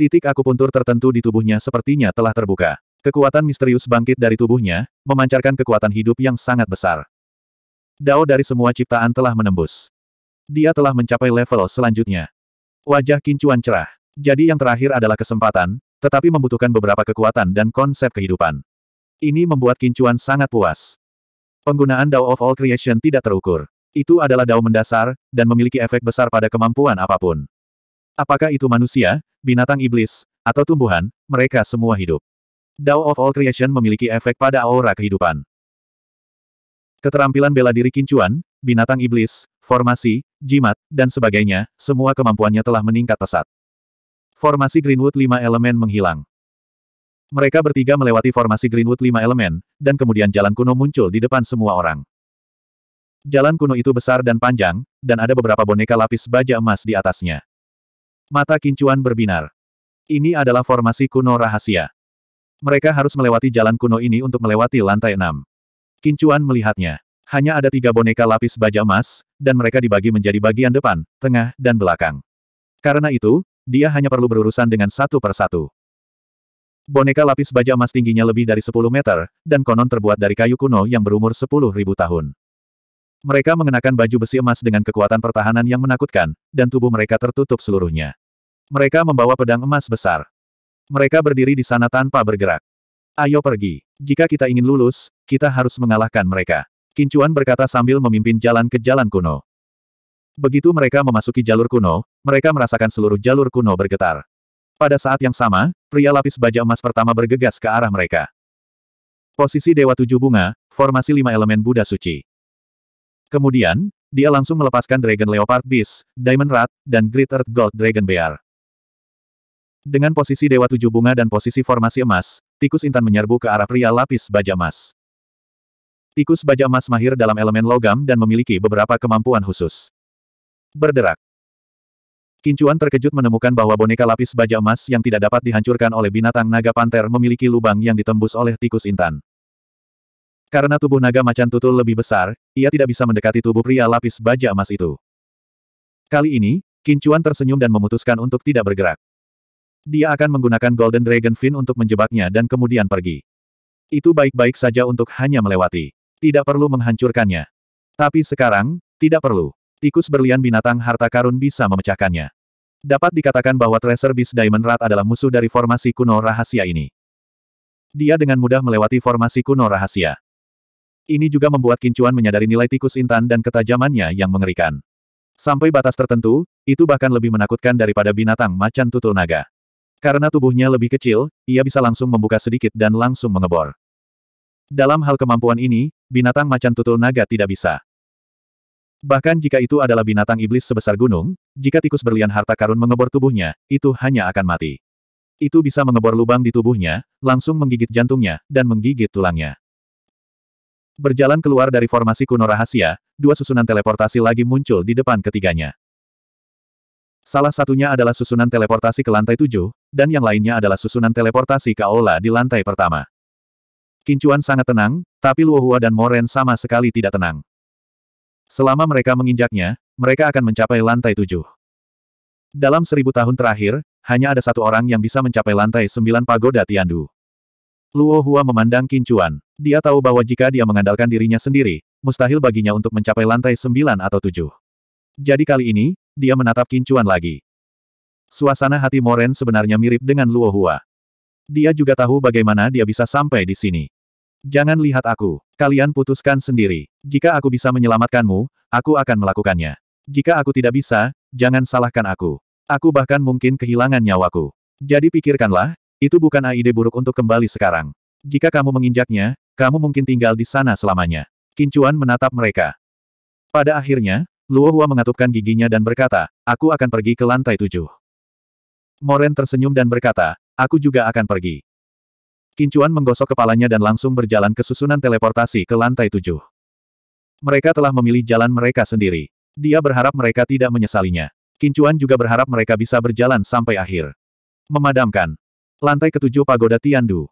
Titik akupuntur tertentu di tubuhnya sepertinya telah terbuka. Kekuatan misterius bangkit dari tubuhnya, memancarkan kekuatan hidup yang sangat besar. Dao dari semua ciptaan telah menembus. Dia telah mencapai level selanjutnya. Wajah Kincuan cerah. Jadi yang terakhir adalah kesempatan, tetapi membutuhkan beberapa kekuatan dan konsep kehidupan. Ini membuat Kincuan sangat puas. Penggunaan Dao of All Creation tidak terukur. Itu adalah Dao mendasar, dan memiliki efek besar pada kemampuan apapun. Apakah itu manusia, binatang iblis, atau tumbuhan, mereka semua hidup. Dao of All Creation memiliki efek pada aura kehidupan. Keterampilan bela diri Kincuan, binatang iblis, formasi, jimat, dan sebagainya, semua kemampuannya telah meningkat pesat. Formasi Greenwood 5 elemen menghilang. Mereka bertiga melewati formasi Greenwood 5 elemen, dan kemudian jalan kuno muncul di depan semua orang. Jalan kuno itu besar dan panjang, dan ada beberapa boneka lapis baja emas di atasnya. Mata kincuan berbinar. Ini adalah formasi kuno rahasia. Mereka harus melewati jalan kuno ini untuk melewati lantai enam. Kincuan melihatnya. Hanya ada tiga boneka lapis baja emas, dan mereka dibagi menjadi bagian depan, tengah, dan belakang. Karena itu, dia hanya perlu berurusan dengan satu persatu. Boneka lapis baja emas tingginya lebih dari 10 meter, dan konon terbuat dari kayu kuno yang berumur 10.000 tahun. Mereka mengenakan baju besi emas dengan kekuatan pertahanan yang menakutkan, dan tubuh mereka tertutup seluruhnya. Mereka membawa pedang emas besar. Mereka berdiri di sana tanpa bergerak. Ayo pergi. Jika kita ingin lulus, kita harus mengalahkan mereka. Kincuan berkata sambil memimpin jalan ke jalan kuno. Begitu mereka memasuki jalur kuno, mereka merasakan seluruh jalur kuno bergetar. Pada saat yang sama, pria lapis baja emas pertama bergegas ke arah mereka. Posisi Dewa Tujuh Bunga, formasi lima elemen Buddha Suci. Kemudian, dia langsung melepaskan Dragon Leopard Beast, Diamond Rat, dan Great Earth Gold Dragon Bear. Dengan posisi Dewa Tujuh Bunga dan posisi formasi emas, tikus intan menyerbu ke arah pria lapis baja emas. Tikus baja emas mahir dalam elemen logam dan memiliki beberapa kemampuan khusus. Berderak. Kincuan terkejut menemukan bahwa boneka lapis baja emas yang tidak dapat dihancurkan oleh binatang naga panter memiliki lubang yang ditembus oleh tikus intan. Karena tubuh naga macan tutul lebih besar, ia tidak bisa mendekati tubuh pria lapis baja emas itu. Kali ini, Kincuan tersenyum dan memutuskan untuk tidak bergerak. Dia akan menggunakan Golden Dragon Fin untuk menjebaknya dan kemudian pergi. Itu baik-baik saja untuk hanya melewati. Tidak perlu menghancurkannya. Tapi sekarang, tidak perlu. Tikus berlian binatang harta karun bisa memecahkannya. Dapat dikatakan bahwa Tracer Beast Diamond Rat adalah musuh dari formasi kuno rahasia ini. Dia dengan mudah melewati formasi kuno rahasia. Ini juga membuat Kincuan menyadari nilai tikus intan dan ketajamannya yang mengerikan. Sampai batas tertentu, itu bahkan lebih menakutkan daripada binatang macan tutul naga. Karena tubuhnya lebih kecil, ia bisa langsung membuka sedikit dan langsung mengebor. Dalam hal kemampuan ini, binatang macan tutul naga tidak bisa. Bahkan jika itu adalah binatang iblis sebesar gunung, jika tikus berlian harta karun mengebor tubuhnya, itu hanya akan mati. Itu bisa mengebor lubang di tubuhnya, langsung menggigit jantungnya, dan menggigit tulangnya. Berjalan keluar dari formasi kuno rahasia, dua susunan teleportasi lagi muncul di depan ketiganya. Salah satunya adalah susunan teleportasi ke lantai tujuh, dan yang lainnya adalah susunan teleportasi ke aula di lantai pertama. Kincuan sangat tenang, tapi Luohua dan Moren sama sekali tidak tenang. Selama mereka menginjaknya, mereka akan mencapai lantai tujuh. Dalam seribu tahun terakhir, hanya ada satu orang yang bisa mencapai lantai sembilan pagoda Tiandu. Luo Hua memandang Kincuan. Dia tahu bahwa jika dia mengandalkan dirinya sendiri, mustahil baginya untuk mencapai lantai sembilan atau tujuh. Jadi kali ini, dia menatap Kincuan lagi. Suasana hati Moren sebenarnya mirip dengan Luo Hua. Dia juga tahu bagaimana dia bisa sampai di sini. Jangan lihat aku. Kalian putuskan sendiri. Jika aku bisa menyelamatkanmu, aku akan melakukannya. Jika aku tidak bisa, jangan salahkan aku. Aku bahkan mungkin kehilangan nyawaku. Jadi pikirkanlah, itu bukan ide buruk untuk kembali sekarang. Jika kamu menginjaknya, kamu mungkin tinggal di sana selamanya. Kincuan menatap mereka. Pada akhirnya, Luo Hua mengatupkan giginya dan berkata, aku akan pergi ke lantai tujuh. Moren tersenyum dan berkata, aku juga akan pergi. Kincuan menggosok kepalanya dan langsung berjalan ke susunan teleportasi ke lantai tujuh. Mereka telah memilih jalan mereka sendiri. Dia berharap mereka tidak menyesalinya. Kincuan juga berharap mereka bisa berjalan sampai akhir. Memadamkan. Lantai ketujuh pagoda Tiandu.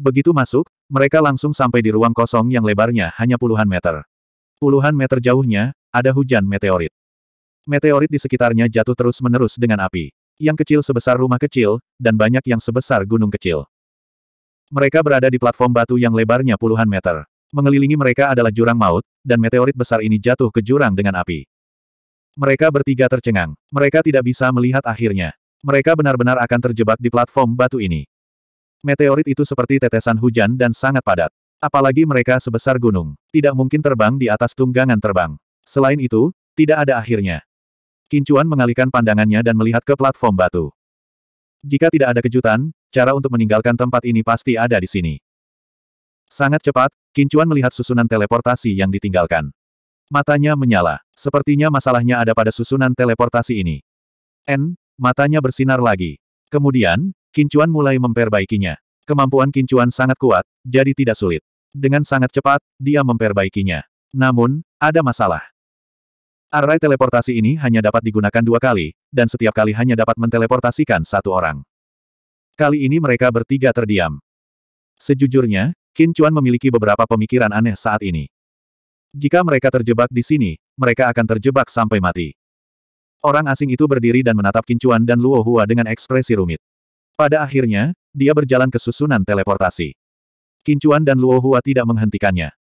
Begitu masuk, mereka langsung sampai di ruang kosong yang lebarnya hanya puluhan meter. Puluhan meter jauhnya, ada hujan meteorit. Meteorit di sekitarnya jatuh terus-menerus dengan api. Yang kecil sebesar rumah kecil, dan banyak yang sebesar gunung kecil. Mereka berada di platform batu yang lebarnya puluhan meter. Mengelilingi mereka adalah jurang maut, dan meteorit besar ini jatuh ke jurang dengan api. Mereka bertiga tercengang. Mereka tidak bisa melihat akhirnya. Mereka benar-benar akan terjebak di platform batu ini. Meteorit itu seperti tetesan hujan dan sangat padat. Apalagi mereka sebesar gunung. Tidak mungkin terbang di atas tunggangan terbang. Selain itu, tidak ada akhirnya. Kincuan mengalihkan pandangannya dan melihat ke platform batu. Jika tidak ada kejutan, Cara untuk meninggalkan tempat ini pasti ada di sini. Sangat cepat, Kincuan melihat susunan teleportasi yang ditinggalkan. Matanya menyala. Sepertinya masalahnya ada pada susunan teleportasi ini. N, matanya bersinar lagi. Kemudian, Kincuan mulai memperbaikinya. Kemampuan Kincuan sangat kuat, jadi tidak sulit. Dengan sangat cepat, dia memperbaikinya. Namun, ada masalah. Array teleportasi ini hanya dapat digunakan dua kali, dan setiap kali hanya dapat menteleportasikan satu orang. Kali ini mereka bertiga terdiam. Sejujurnya, Qin Chuan memiliki beberapa pemikiran aneh saat ini. Jika mereka terjebak di sini, mereka akan terjebak sampai mati. Orang asing itu berdiri dan menatap Qin Chuan dan Luo Hua dengan ekspresi rumit. Pada akhirnya, dia berjalan ke susunan teleportasi. Qin Chuan dan Luo Hua tidak menghentikannya.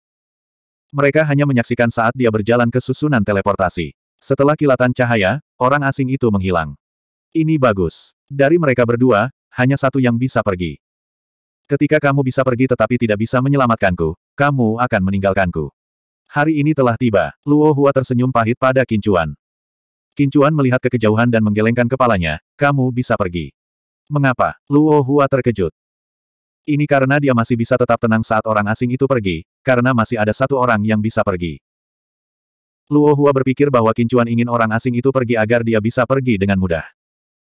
Mereka hanya menyaksikan saat dia berjalan ke susunan teleportasi. Setelah kilatan cahaya, orang asing itu menghilang. Ini bagus. Dari mereka berdua, hanya satu yang bisa pergi. Ketika kamu bisa pergi tetapi tidak bisa menyelamatkanku, kamu akan meninggalkanku. Hari ini telah tiba, Luo Hua tersenyum pahit pada Kincuan. Kincuan melihat ke kejauhan dan menggelengkan kepalanya, kamu bisa pergi. Mengapa? Luo Hua terkejut. Ini karena dia masih bisa tetap tenang saat orang asing itu pergi, karena masih ada satu orang yang bisa pergi. Luo Hua berpikir bahwa Kincuan ingin orang asing itu pergi agar dia bisa pergi dengan mudah.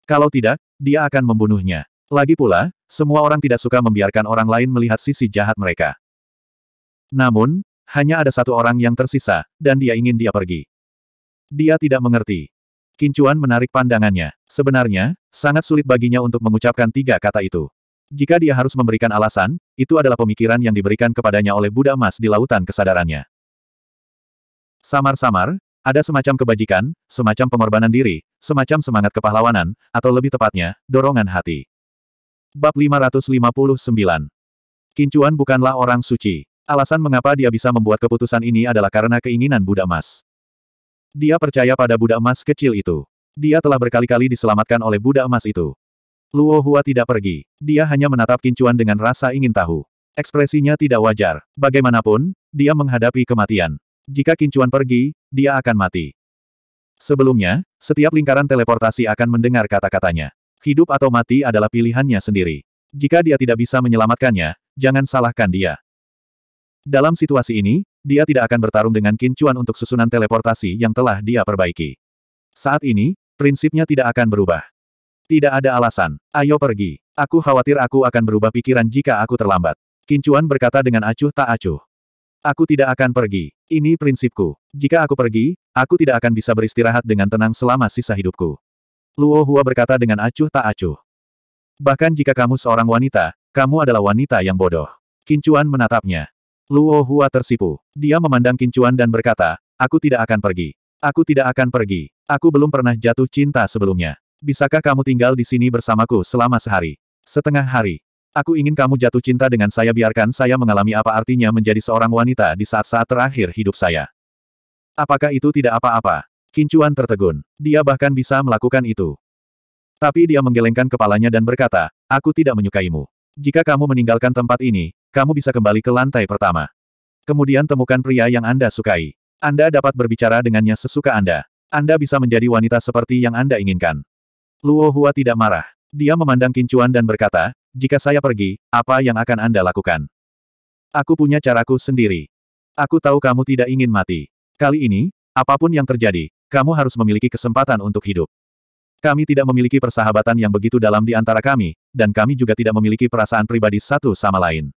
Kalau tidak, dia akan membunuhnya. Lagi pula, semua orang tidak suka membiarkan orang lain melihat sisi jahat mereka. Namun, hanya ada satu orang yang tersisa, dan dia ingin dia pergi. Dia tidak mengerti. Kincuan menarik pandangannya. Sebenarnya, sangat sulit baginya untuk mengucapkan tiga kata itu. Jika dia harus memberikan alasan, itu adalah pemikiran yang diberikan kepadanya oleh Buddha Emas di lautan kesadarannya. Samar-samar, ada semacam kebajikan, semacam pengorbanan diri, semacam semangat kepahlawanan, atau lebih tepatnya, dorongan hati. Bab 559. Kincuan bukanlah orang suci. Alasan mengapa dia bisa membuat keputusan ini adalah karena keinginan Buddha Emas. Dia percaya pada Buddha Emas kecil itu. Dia telah berkali-kali diselamatkan oleh Buddha Emas itu. Luo Hua tidak pergi. Dia hanya menatap Kincuan dengan rasa ingin tahu. Ekspresinya tidak wajar. Bagaimanapun, dia menghadapi kematian. Jika Kincuan pergi, dia akan mati. Sebelumnya, setiap lingkaran teleportasi akan mendengar kata-katanya. Hidup atau mati adalah pilihannya sendiri. Jika dia tidak bisa menyelamatkannya, jangan salahkan dia. Dalam situasi ini, dia tidak akan bertarung dengan kincuan untuk susunan teleportasi yang telah dia perbaiki. Saat ini, prinsipnya tidak akan berubah. Tidak ada alasan. Ayo pergi. Aku khawatir aku akan berubah pikiran jika aku terlambat. Kincuan berkata dengan acuh tak acuh. Aku tidak akan pergi. Ini prinsipku. Jika aku pergi, aku tidak akan bisa beristirahat dengan tenang selama sisa hidupku. Luo Hua berkata dengan acuh tak acuh. Bahkan jika kamu seorang wanita, kamu adalah wanita yang bodoh. Kincuan menatapnya. Luo Hua tersipu. Dia memandang Kincuan dan berkata, aku tidak akan pergi. Aku tidak akan pergi. Aku belum pernah jatuh cinta sebelumnya. Bisakah kamu tinggal di sini bersamaku selama sehari? Setengah hari. Aku ingin kamu jatuh cinta dengan saya biarkan saya mengalami apa artinya menjadi seorang wanita di saat-saat terakhir hidup saya. Apakah itu tidak apa-apa? Kincuan tertegun. Dia bahkan bisa melakukan itu. Tapi dia menggelengkan kepalanya dan berkata, aku tidak menyukaimu. Jika kamu meninggalkan tempat ini, kamu bisa kembali ke lantai pertama. Kemudian temukan pria yang Anda sukai. Anda dapat berbicara dengannya sesuka Anda. Anda bisa menjadi wanita seperti yang Anda inginkan. Luo Hua tidak marah. Dia memandang Kincuan dan berkata, jika saya pergi, apa yang akan Anda lakukan? Aku punya caraku sendiri. Aku tahu kamu tidak ingin mati. Kali ini, apapun yang terjadi, kamu harus memiliki kesempatan untuk hidup. Kami tidak memiliki persahabatan yang begitu dalam di antara kami, dan kami juga tidak memiliki perasaan pribadi satu sama lain.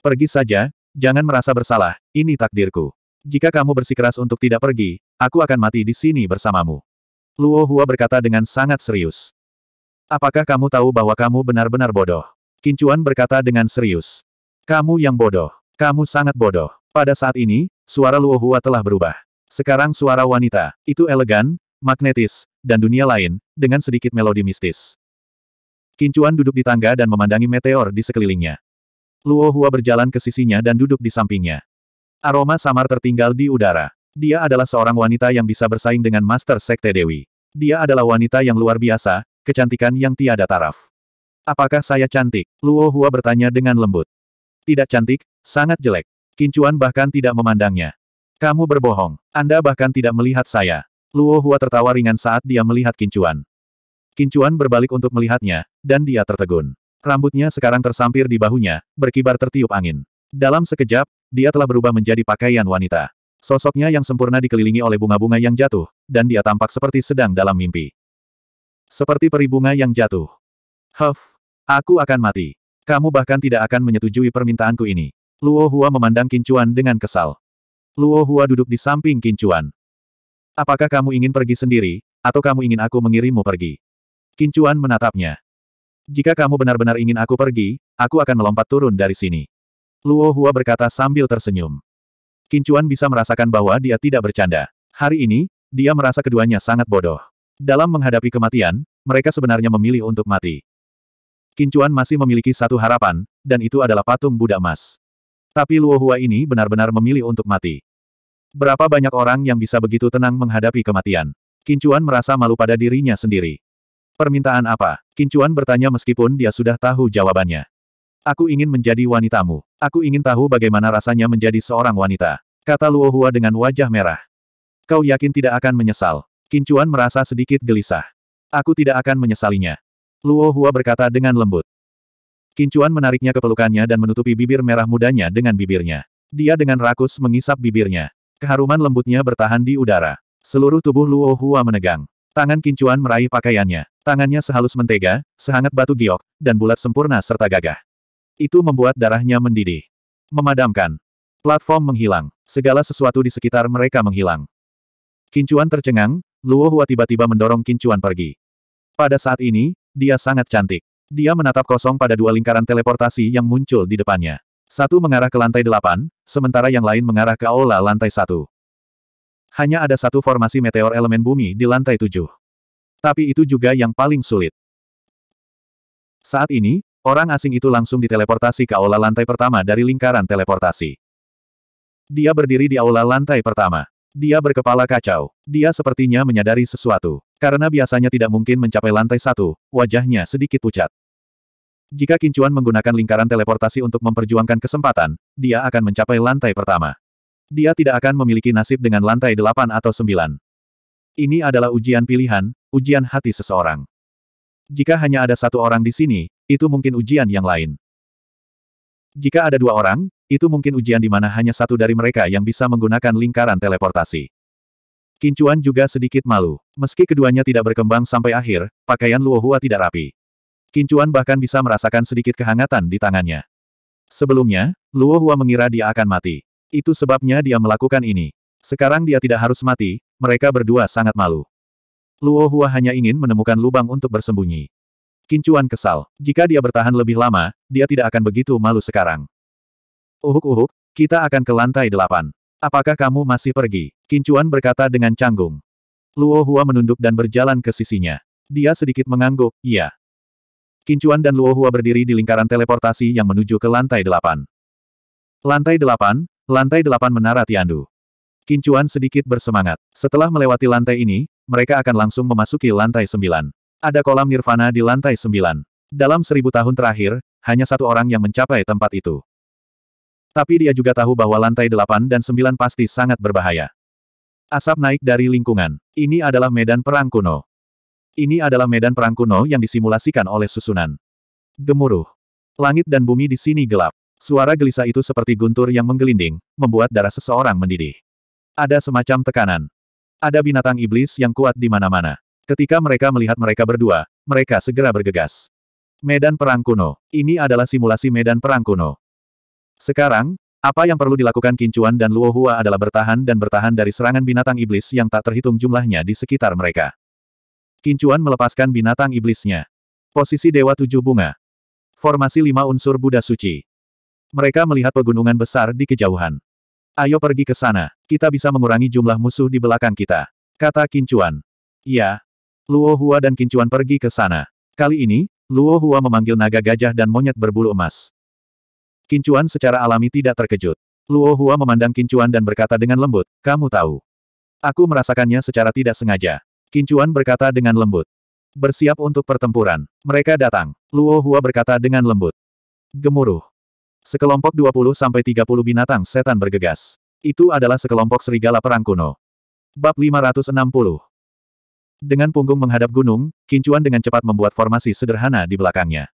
Pergi saja, jangan merasa bersalah, ini takdirku. Jika kamu bersikeras untuk tidak pergi, aku akan mati di sini bersamamu. Luo Hua berkata dengan sangat serius. Apakah kamu tahu bahwa kamu benar-benar bodoh? Kincuan berkata dengan serius. Kamu yang bodoh. Kamu sangat bodoh. Pada saat ini, suara Luo Hua telah berubah. Sekarang suara wanita, itu elegan, magnetis, dan dunia lain, dengan sedikit melodi mistis. Kincuan duduk di tangga dan memandangi meteor di sekelilingnya. Luo Hua berjalan ke sisinya dan duduk di sampingnya. Aroma samar tertinggal di udara. Dia adalah seorang wanita yang bisa bersaing dengan Master Sekte Dewi. Dia adalah wanita yang luar biasa, kecantikan yang tiada taraf. Apakah saya cantik? Luo Hua bertanya dengan lembut. Tidak cantik, sangat jelek. Kincuan bahkan tidak memandangnya. Kamu berbohong. Anda bahkan tidak melihat saya. Luo Hua tertawa ringan saat dia melihat Kincuan. Kincuan berbalik untuk melihatnya, dan dia tertegun. Rambutnya sekarang tersampir di bahunya, berkibar tertiup angin. Dalam sekejap, dia telah berubah menjadi pakaian wanita. Sosoknya yang sempurna dikelilingi oleh bunga-bunga yang jatuh, dan dia tampak seperti sedang dalam mimpi. Seperti peri bunga yang jatuh. Huff, aku akan mati. Kamu bahkan tidak akan menyetujui permintaanku ini. Luo Hua memandang Kincuan dengan kesal. Luo Hua duduk di samping Kincuan. Apakah kamu ingin pergi sendiri, atau kamu ingin aku mengirimmu pergi? Kincuan menatapnya. Jika kamu benar-benar ingin aku pergi, aku akan melompat turun dari sini. Luo Hua berkata sambil tersenyum. Kincuan bisa merasakan bahwa dia tidak bercanda. Hari ini, dia merasa keduanya sangat bodoh. Dalam menghadapi kematian, mereka sebenarnya memilih untuk mati. Kincuan masih memiliki satu harapan, dan itu adalah patung Buddha emas. Tapi Luo Hua ini benar-benar memilih untuk mati. Berapa banyak orang yang bisa begitu tenang menghadapi kematian? Kincuan merasa malu pada dirinya sendiri. Permintaan apa? Kincuan bertanya meskipun dia sudah tahu jawabannya. Aku ingin menjadi wanitamu. Aku ingin tahu bagaimana rasanya menjadi seorang wanita. Kata Luo Hua dengan wajah merah. Kau yakin tidak akan menyesal? Kincuan merasa sedikit gelisah. Aku tidak akan menyesalinya. Luo Hua berkata dengan lembut. Kincuan menariknya ke pelukannya dan menutupi bibir merah mudanya dengan bibirnya. Dia dengan rakus mengisap bibirnya. Keharuman lembutnya bertahan di udara. Seluruh tubuh Luo Hua menegang. Tangan Kincuan meraih pakaiannya. Tangannya sehalus mentega, sehangat batu giok, dan bulat sempurna serta gagah. Itu membuat darahnya mendidih. Memadamkan. Platform menghilang. Segala sesuatu di sekitar mereka menghilang. Kincuan tercengang, Luo Hua tiba-tiba mendorong Kincuan pergi. Pada saat ini, dia sangat cantik. Dia menatap kosong pada dua lingkaran teleportasi yang muncul di depannya. Satu mengarah ke lantai delapan, sementara yang lain mengarah ke aula lantai satu. Hanya ada satu formasi meteor elemen bumi di lantai tujuh. Tapi itu juga yang paling sulit. Saat ini, orang asing itu langsung diteleportasi ke aula lantai pertama dari lingkaran teleportasi. Dia berdiri di aula lantai pertama. Dia berkepala kacau. Dia sepertinya menyadari sesuatu. Karena biasanya tidak mungkin mencapai lantai satu, wajahnya sedikit pucat. Jika Kincuan menggunakan lingkaran teleportasi untuk memperjuangkan kesempatan, dia akan mencapai lantai pertama. Dia tidak akan memiliki nasib dengan lantai delapan atau sembilan. Ini adalah ujian pilihan, ujian hati seseorang. Jika hanya ada satu orang di sini, itu mungkin ujian yang lain. Jika ada dua orang, itu mungkin ujian di mana hanya satu dari mereka yang bisa menggunakan lingkaran teleportasi. Kincuan juga sedikit malu. Meski keduanya tidak berkembang sampai akhir, pakaian Luohua tidak rapi. Kincuan bahkan bisa merasakan sedikit kehangatan di tangannya. Sebelumnya, Luo Hua mengira dia akan mati. Itu sebabnya dia melakukan ini. Sekarang dia tidak harus mati, mereka berdua sangat malu. Luo Hua hanya ingin menemukan lubang untuk bersembunyi. Kincuan kesal. Jika dia bertahan lebih lama, dia tidak akan begitu malu sekarang. Uhuk-uhuk, kita akan ke lantai delapan. Apakah kamu masih pergi? Kincuan berkata dengan canggung. Luo Hua menunduk dan berjalan ke sisinya. Dia sedikit mengangguk, iya. Kincuan dan Luohua berdiri di lingkaran teleportasi yang menuju ke lantai delapan. Lantai delapan, lantai delapan menara Tiandu. Kincuan sedikit bersemangat. Setelah melewati lantai ini, mereka akan langsung memasuki lantai sembilan. Ada kolam nirvana di lantai sembilan. Dalam seribu tahun terakhir, hanya satu orang yang mencapai tempat itu. Tapi dia juga tahu bahwa lantai delapan dan sembilan pasti sangat berbahaya. Asap naik dari lingkungan. Ini adalah medan perang kuno. Ini adalah medan perang kuno yang disimulasikan oleh susunan. Gemuruh. Langit dan bumi di sini gelap. Suara gelisah itu seperti guntur yang menggelinding, membuat darah seseorang mendidih. Ada semacam tekanan. Ada binatang iblis yang kuat di mana-mana. Ketika mereka melihat mereka berdua, mereka segera bergegas. Medan Perang Kuno. Ini adalah simulasi Medan Perang Kuno. Sekarang, apa yang perlu dilakukan Kincuan dan Luohua adalah bertahan dan bertahan dari serangan binatang iblis yang tak terhitung jumlahnya di sekitar mereka. Kincuan melepaskan binatang iblisnya. Posisi Dewa Tujuh Bunga. Formasi lima unsur Buddha Suci. Mereka melihat pegunungan besar di kejauhan. Ayo pergi ke sana. Kita bisa mengurangi jumlah musuh di belakang kita. Kata Kincuan. Ya. Luo Hua dan Kincuan pergi ke sana. Kali ini, Luo Hua memanggil naga gajah dan monyet berbulu emas. Kincuan secara alami tidak terkejut. Luo Hua memandang Kincuan dan berkata dengan lembut, kamu tahu. Aku merasakannya secara tidak sengaja. Kincuan berkata dengan lembut. Bersiap untuk pertempuran. Mereka datang. Luo Hua berkata dengan lembut. Gemuruh. Sekelompok 20-30 binatang setan bergegas. Itu adalah sekelompok serigala perang kuno. Bab 560 Dengan punggung menghadap gunung, Kincuan dengan cepat membuat formasi sederhana di belakangnya.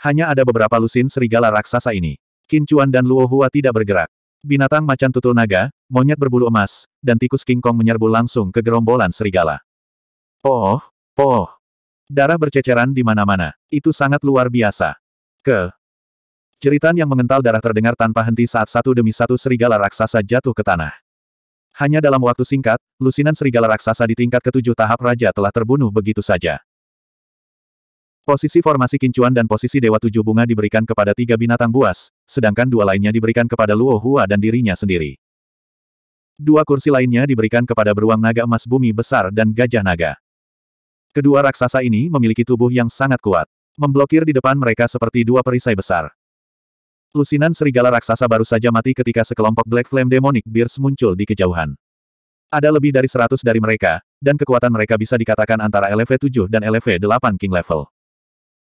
Hanya ada beberapa lusin serigala raksasa ini. Kincuan dan Luo Hua tidak bergerak. Binatang macan tutul naga, monyet berbulu emas, dan tikus King menyerbu langsung ke gerombolan serigala. Oh, oh. Darah berceceran di mana-mana. Itu sangat luar biasa. Ke. Ceritan yang mengental darah terdengar tanpa henti saat satu demi satu serigala raksasa jatuh ke tanah. Hanya dalam waktu singkat, lusinan serigala raksasa di tingkat ketujuh tahap raja telah terbunuh begitu saja. Posisi formasi kincuan dan posisi Dewa Tujuh Bunga diberikan kepada tiga binatang buas, sedangkan dua lainnya diberikan kepada Luo Hua dan dirinya sendiri. Dua kursi lainnya diberikan kepada beruang naga emas bumi besar dan gajah naga. Kedua raksasa ini memiliki tubuh yang sangat kuat. Memblokir di depan mereka seperti dua perisai besar. Lusinan serigala raksasa baru saja mati ketika sekelompok Black Flame Demonic Bears muncul di kejauhan. Ada lebih dari seratus dari mereka, dan kekuatan mereka bisa dikatakan antara LV-7 dan LV-8 King Level.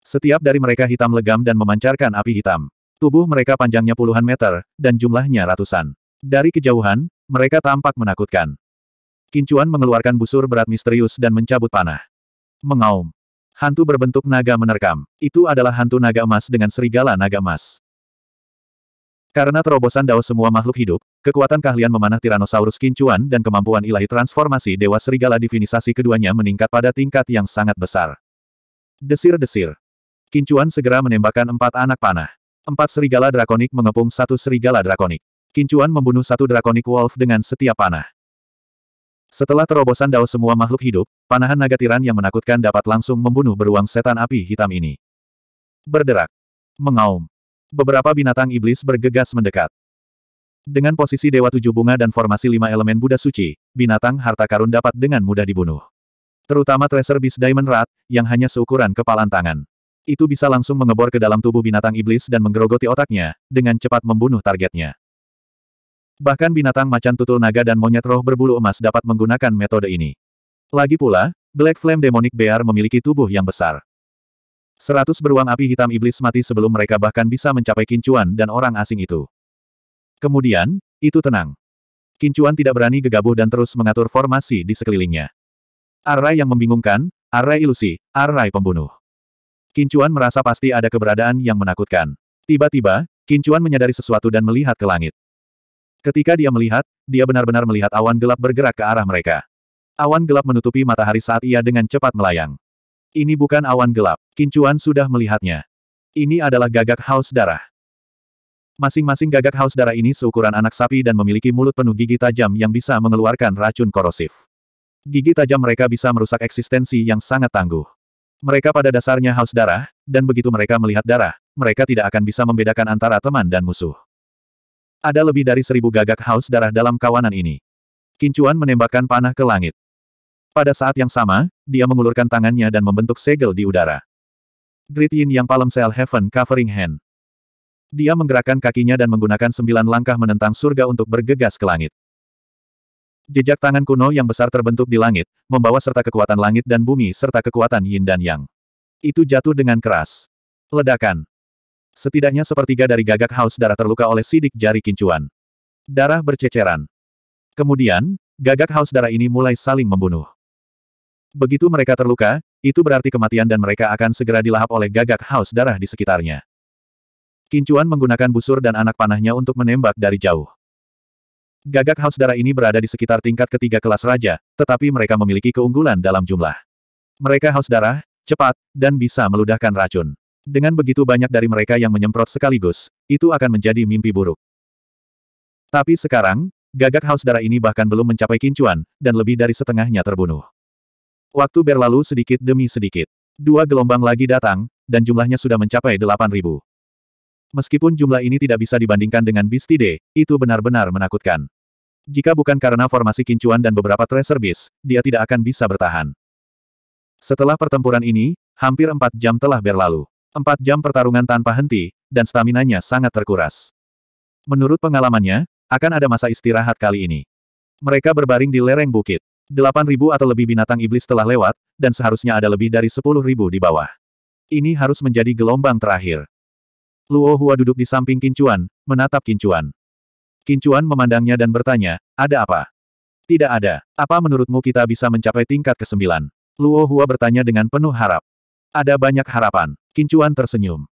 Setiap dari mereka hitam legam dan memancarkan api hitam. Tubuh mereka panjangnya puluhan meter, dan jumlahnya ratusan. Dari kejauhan, mereka tampak menakutkan. Kincuan mengeluarkan busur berat misterius dan mencabut panah. Mengaum. Hantu berbentuk naga menerkam. Itu adalah hantu naga emas dengan serigala naga emas. Karena terobosan dao semua makhluk hidup, kekuatan keahlian memanah Tyrannosaurus Kincuan dan kemampuan ilahi transformasi Dewa Serigala Divinisasi keduanya meningkat pada tingkat yang sangat besar. Desir-desir. Kincuan segera menembakkan empat anak panah. Empat serigala drakonik mengepung satu serigala drakonik. Kincuan membunuh satu drakonik wolf dengan setiap panah. Setelah terobosan dao semua makhluk hidup, panahan naga tiran yang menakutkan dapat langsung membunuh beruang setan api hitam ini. Berderak. Mengaum. Beberapa binatang iblis bergegas mendekat. Dengan posisi Dewa Tujuh Bunga dan formasi lima elemen Buddha Suci, binatang harta karun dapat dengan mudah dibunuh. Terutama Tracer Beast Diamond Rat, yang hanya seukuran kepalan tangan itu bisa langsung mengebor ke dalam tubuh binatang iblis dan menggerogoti otaknya, dengan cepat membunuh targetnya. Bahkan binatang macan tutul naga dan monyet roh berbulu emas dapat menggunakan metode ini. Lagi pula, Black Flame Demonic Bear memiliki tubuh yang besar. Seratus beruang api hitam iblis mati sebelum mereka bahkan bisa mencapai kincuan dan orang asing itu. Kemudian, itu tenang. Kincuan tidak berani gegabah dan terus mengatur formasi di sekelilingnya. Arai yang membingungkan, arai ilusi, arai pembunuh. Kincuan merasa pasti ada keberadaan yang menakutkan. Tiba-tiba, Kincuan menyadari sesuatu dan melihat ke langit. Ketika dia melihat, dia benar-benar melihat awan gelap bergerak ke arah mereka. Awan gelap menutupi matahari saat ia dengan cepat melayang. Ini bukan awan gelap, Kincuan sudah melihatnya. Ini adalah gagak haus darah. Masing-masing gagak haus darah ini seukuran anak sapi dan memiliki mulut penuh gigi tajam yang bisa mengeluarkan racun korosif. Gigi tajam mereka bisa merusak eksistensi yang sangat tangguh. Mereka pada dasarnya haus darah, dan begitu mereka melihat darah, mereka tidak akan bisa membedakan antara teman dan musuh. Ada lebih dari seribu gagak haus darah dalam kawanan ini. Kincuan menembakkan panah ke langit. Pada saat yang sama, dia mengulurkan tangannya dan membentuk segel di udara. Great Yin yang Palem Cell Heaven Covering Hand. Dia menggerakkan kakinya dan menggunakan sembilan langkah menentang surga untuk bergegas ke langit. Jejak tangan kuno yang besar terbentuk di langit, membawa serta kekuatan langit dan bumi serta kekuatan yin dan yang. Itu jatuh dengan keras. Ledakan. Setidaknya sepertiga dari gagak haus darah terluka oleh sidik jari kincuan. Darah berceceran. Kemudian, gagak haus darah ini mulai saling membunuh. Begitu mereka terluka, itu berarti kematian dan mereka akan segera dilahap oleh gagak haus darah di sekitarnya. Kincuan menggunakan busur dan anak panahnya untuk menembak dari jauh. Gagak haus Darah ini berada di sekitar tingkat ketiga kelas raja, tetapi mereka memiliki keunggulan dalam jumlah. Mereka haus Darah, cepat, dan bisa meludahkan racun. Dengan begitu banyak dari mereka yang menyemprot sekaligus, itu akan menjadi mimpi buruk. Tapi sekarang, gagak haus darah ini bahkan belum mencapai kincuan, dan lebih dari setengahnya terbunuh. Waktu berlalu sedikit demi sedikit. Dua gelombang lagi datang, dan jumlahnya sudah mencapai delapan ribu. Meskipun jumlah ini tidak bisa dibandingkan dengan Bistide, itu benar-benar menakutkan. Jika bukan karena formasi kincuan dan beberapa tracer bis, dia tidak akan bisa bertahan. Setelah pertempuran ini, hampir empat jam telah berlalu. Empat jam pertarungan tanpa henti, dan staminanya sangat terkuras. Menurut pengalamannya, akan ada masa istirahat kali ini. Mereka berbaring di lereng bukit. Delapan ribu atau lebih binatang iblis telah lewat, dan seharusnya ada lebih dari sepuluh ribu di bawah. Ini harus menjadi gelombang terakhir. Luo Hua duduk di samping Kincuan, menatap Kincuan. Kincuan memandangnya dan bertanya, ada apa? Tidak ada. Apa menurutmu kita bisa mencapai tingkat ke-9? Luo Hua bertanya dengan penuh harap. Ada banyak harapan. Kincuan tersenyum.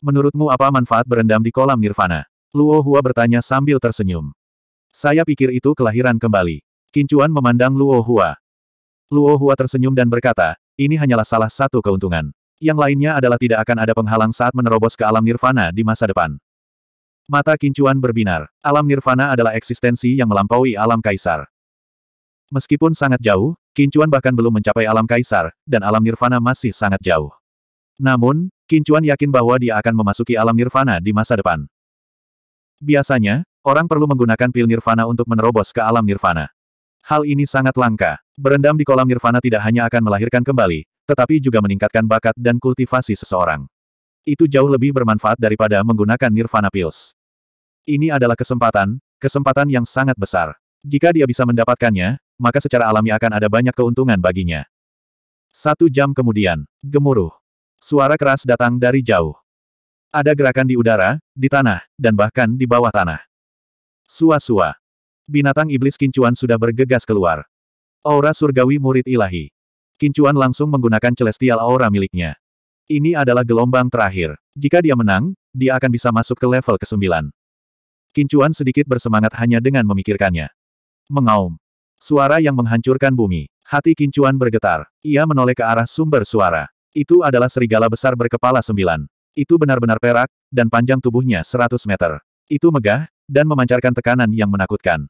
Menurutmu apa manfaat berendam di kolam nirvana? Luo Hua bertanya sambil tersenyum. Saya pikir itu kelahiran kembali. Kincuan memandang Luo Hua. Luo Hua tersenyum dan berkata, ini hanyalah salah satu keuntungan. Yang lainnya adalah tidak akan ada penghalang saat menerobos ke alam nirvana di masa depan. Mata kincuan berbinar. Alam nirvana adalah eksistensi yang melampaui alam kaisar. Meskipun sangat jauh, kincuan bahkan belum mencapai alam kaisar, dan alam nirvana masih sangat jauh. Namun, kincuan yakin bahwa dia akan memasuki alam nirvana di masa depan. Biasanya, orang perlu menggunakan pil nirvana untuk menerobos ke alam nirvana. Hal ini sangat langka. Berendam di kolam nirvana tidak hanya akan melahirkan kembali, tetapi juga meningkatkan bakat dan kultivasi seseorang. Itu jauh lebih bermanfaat daripada menggunakan Nirvana Pills. Ini adalah kesempatan, kesempatan yang sangat besar. Jika dia bisa mendapatkannya, maka secara alami akan ada banyak keuntungan baginya. Satu jam kemudian, gemuruh. Suara keras datang dari jauh. Ada gerakan di udara, di tanah, dan bahkan di bawah tanah. Sua-sua. Binatang iblis kincuan sudah bergegas keluar. Aura surgawi murid ilahi. Kincuan langsung menggunakan celestial aura miliknya. Ini adalah gelombang terakhir. Jika dia menang, dia akan bisa masuk ke level ke-9. Kincuan sedikit bersemangat hanya dengan memikirkannya. Mengaum. Suara yang menghancurkan bumi. Hati Kincuan bergetar. Ia menoleh ke arah sumber suara. Itu adalah serigala besar berkepala sembilan. Itu benar-benar perak, dan panjang tubuhnya 100 meter. Itu megah, dan memancarkan tekanan yang menakutkan.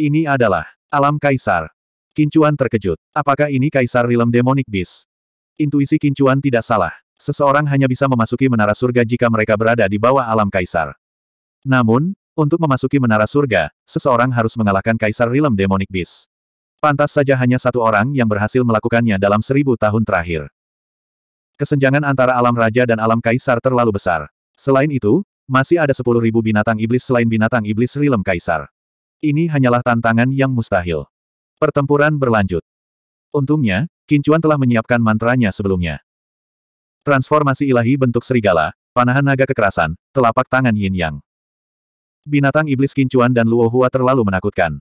Ini adalah alam kaisar. Kincuan terkejut. Apakah ini Kaisar Rilem Demonic Beast? Intuisi Kincuan tidak salah. Seseorang hanya bisa memasuki menara surga jika mereka berada di bawah alam Kaisar. Namun, untuk memasuki menara surga, seseorang harus mengalahkan Kaisar Rilem Demonic Beast. Pantas saja hanya satu orang yang berhasil melakukannya dalam seribu tahun terakhir. Kesenjangan antara alam raja dan alam kaisar terlalu besar. Selain itu, masih ada sepuluh ribu binatang iblis selain binatang iblis Rilem Kaisar. Ini hanyalah tantangan yang mustahil. Pertempuran berlanjut. Untungnya, Kincuan telah menyiapkan mantranya sebelumnya. Transformasi ilahi bentuk serigala, panahan naga kekerasan, telapak tangan yin yang. Binatang iblis Kincuan dan Luo Hua terlalu menakutkan.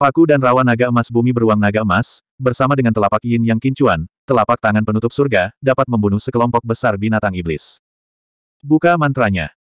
Paku dan rawa naga emas bumi beruang naga emas, bersama dengan telapak yin yang Kincuan, telapak tangan penutup surga, dapat membunuh sekelompok besar binatang iblis. Buka mantranya.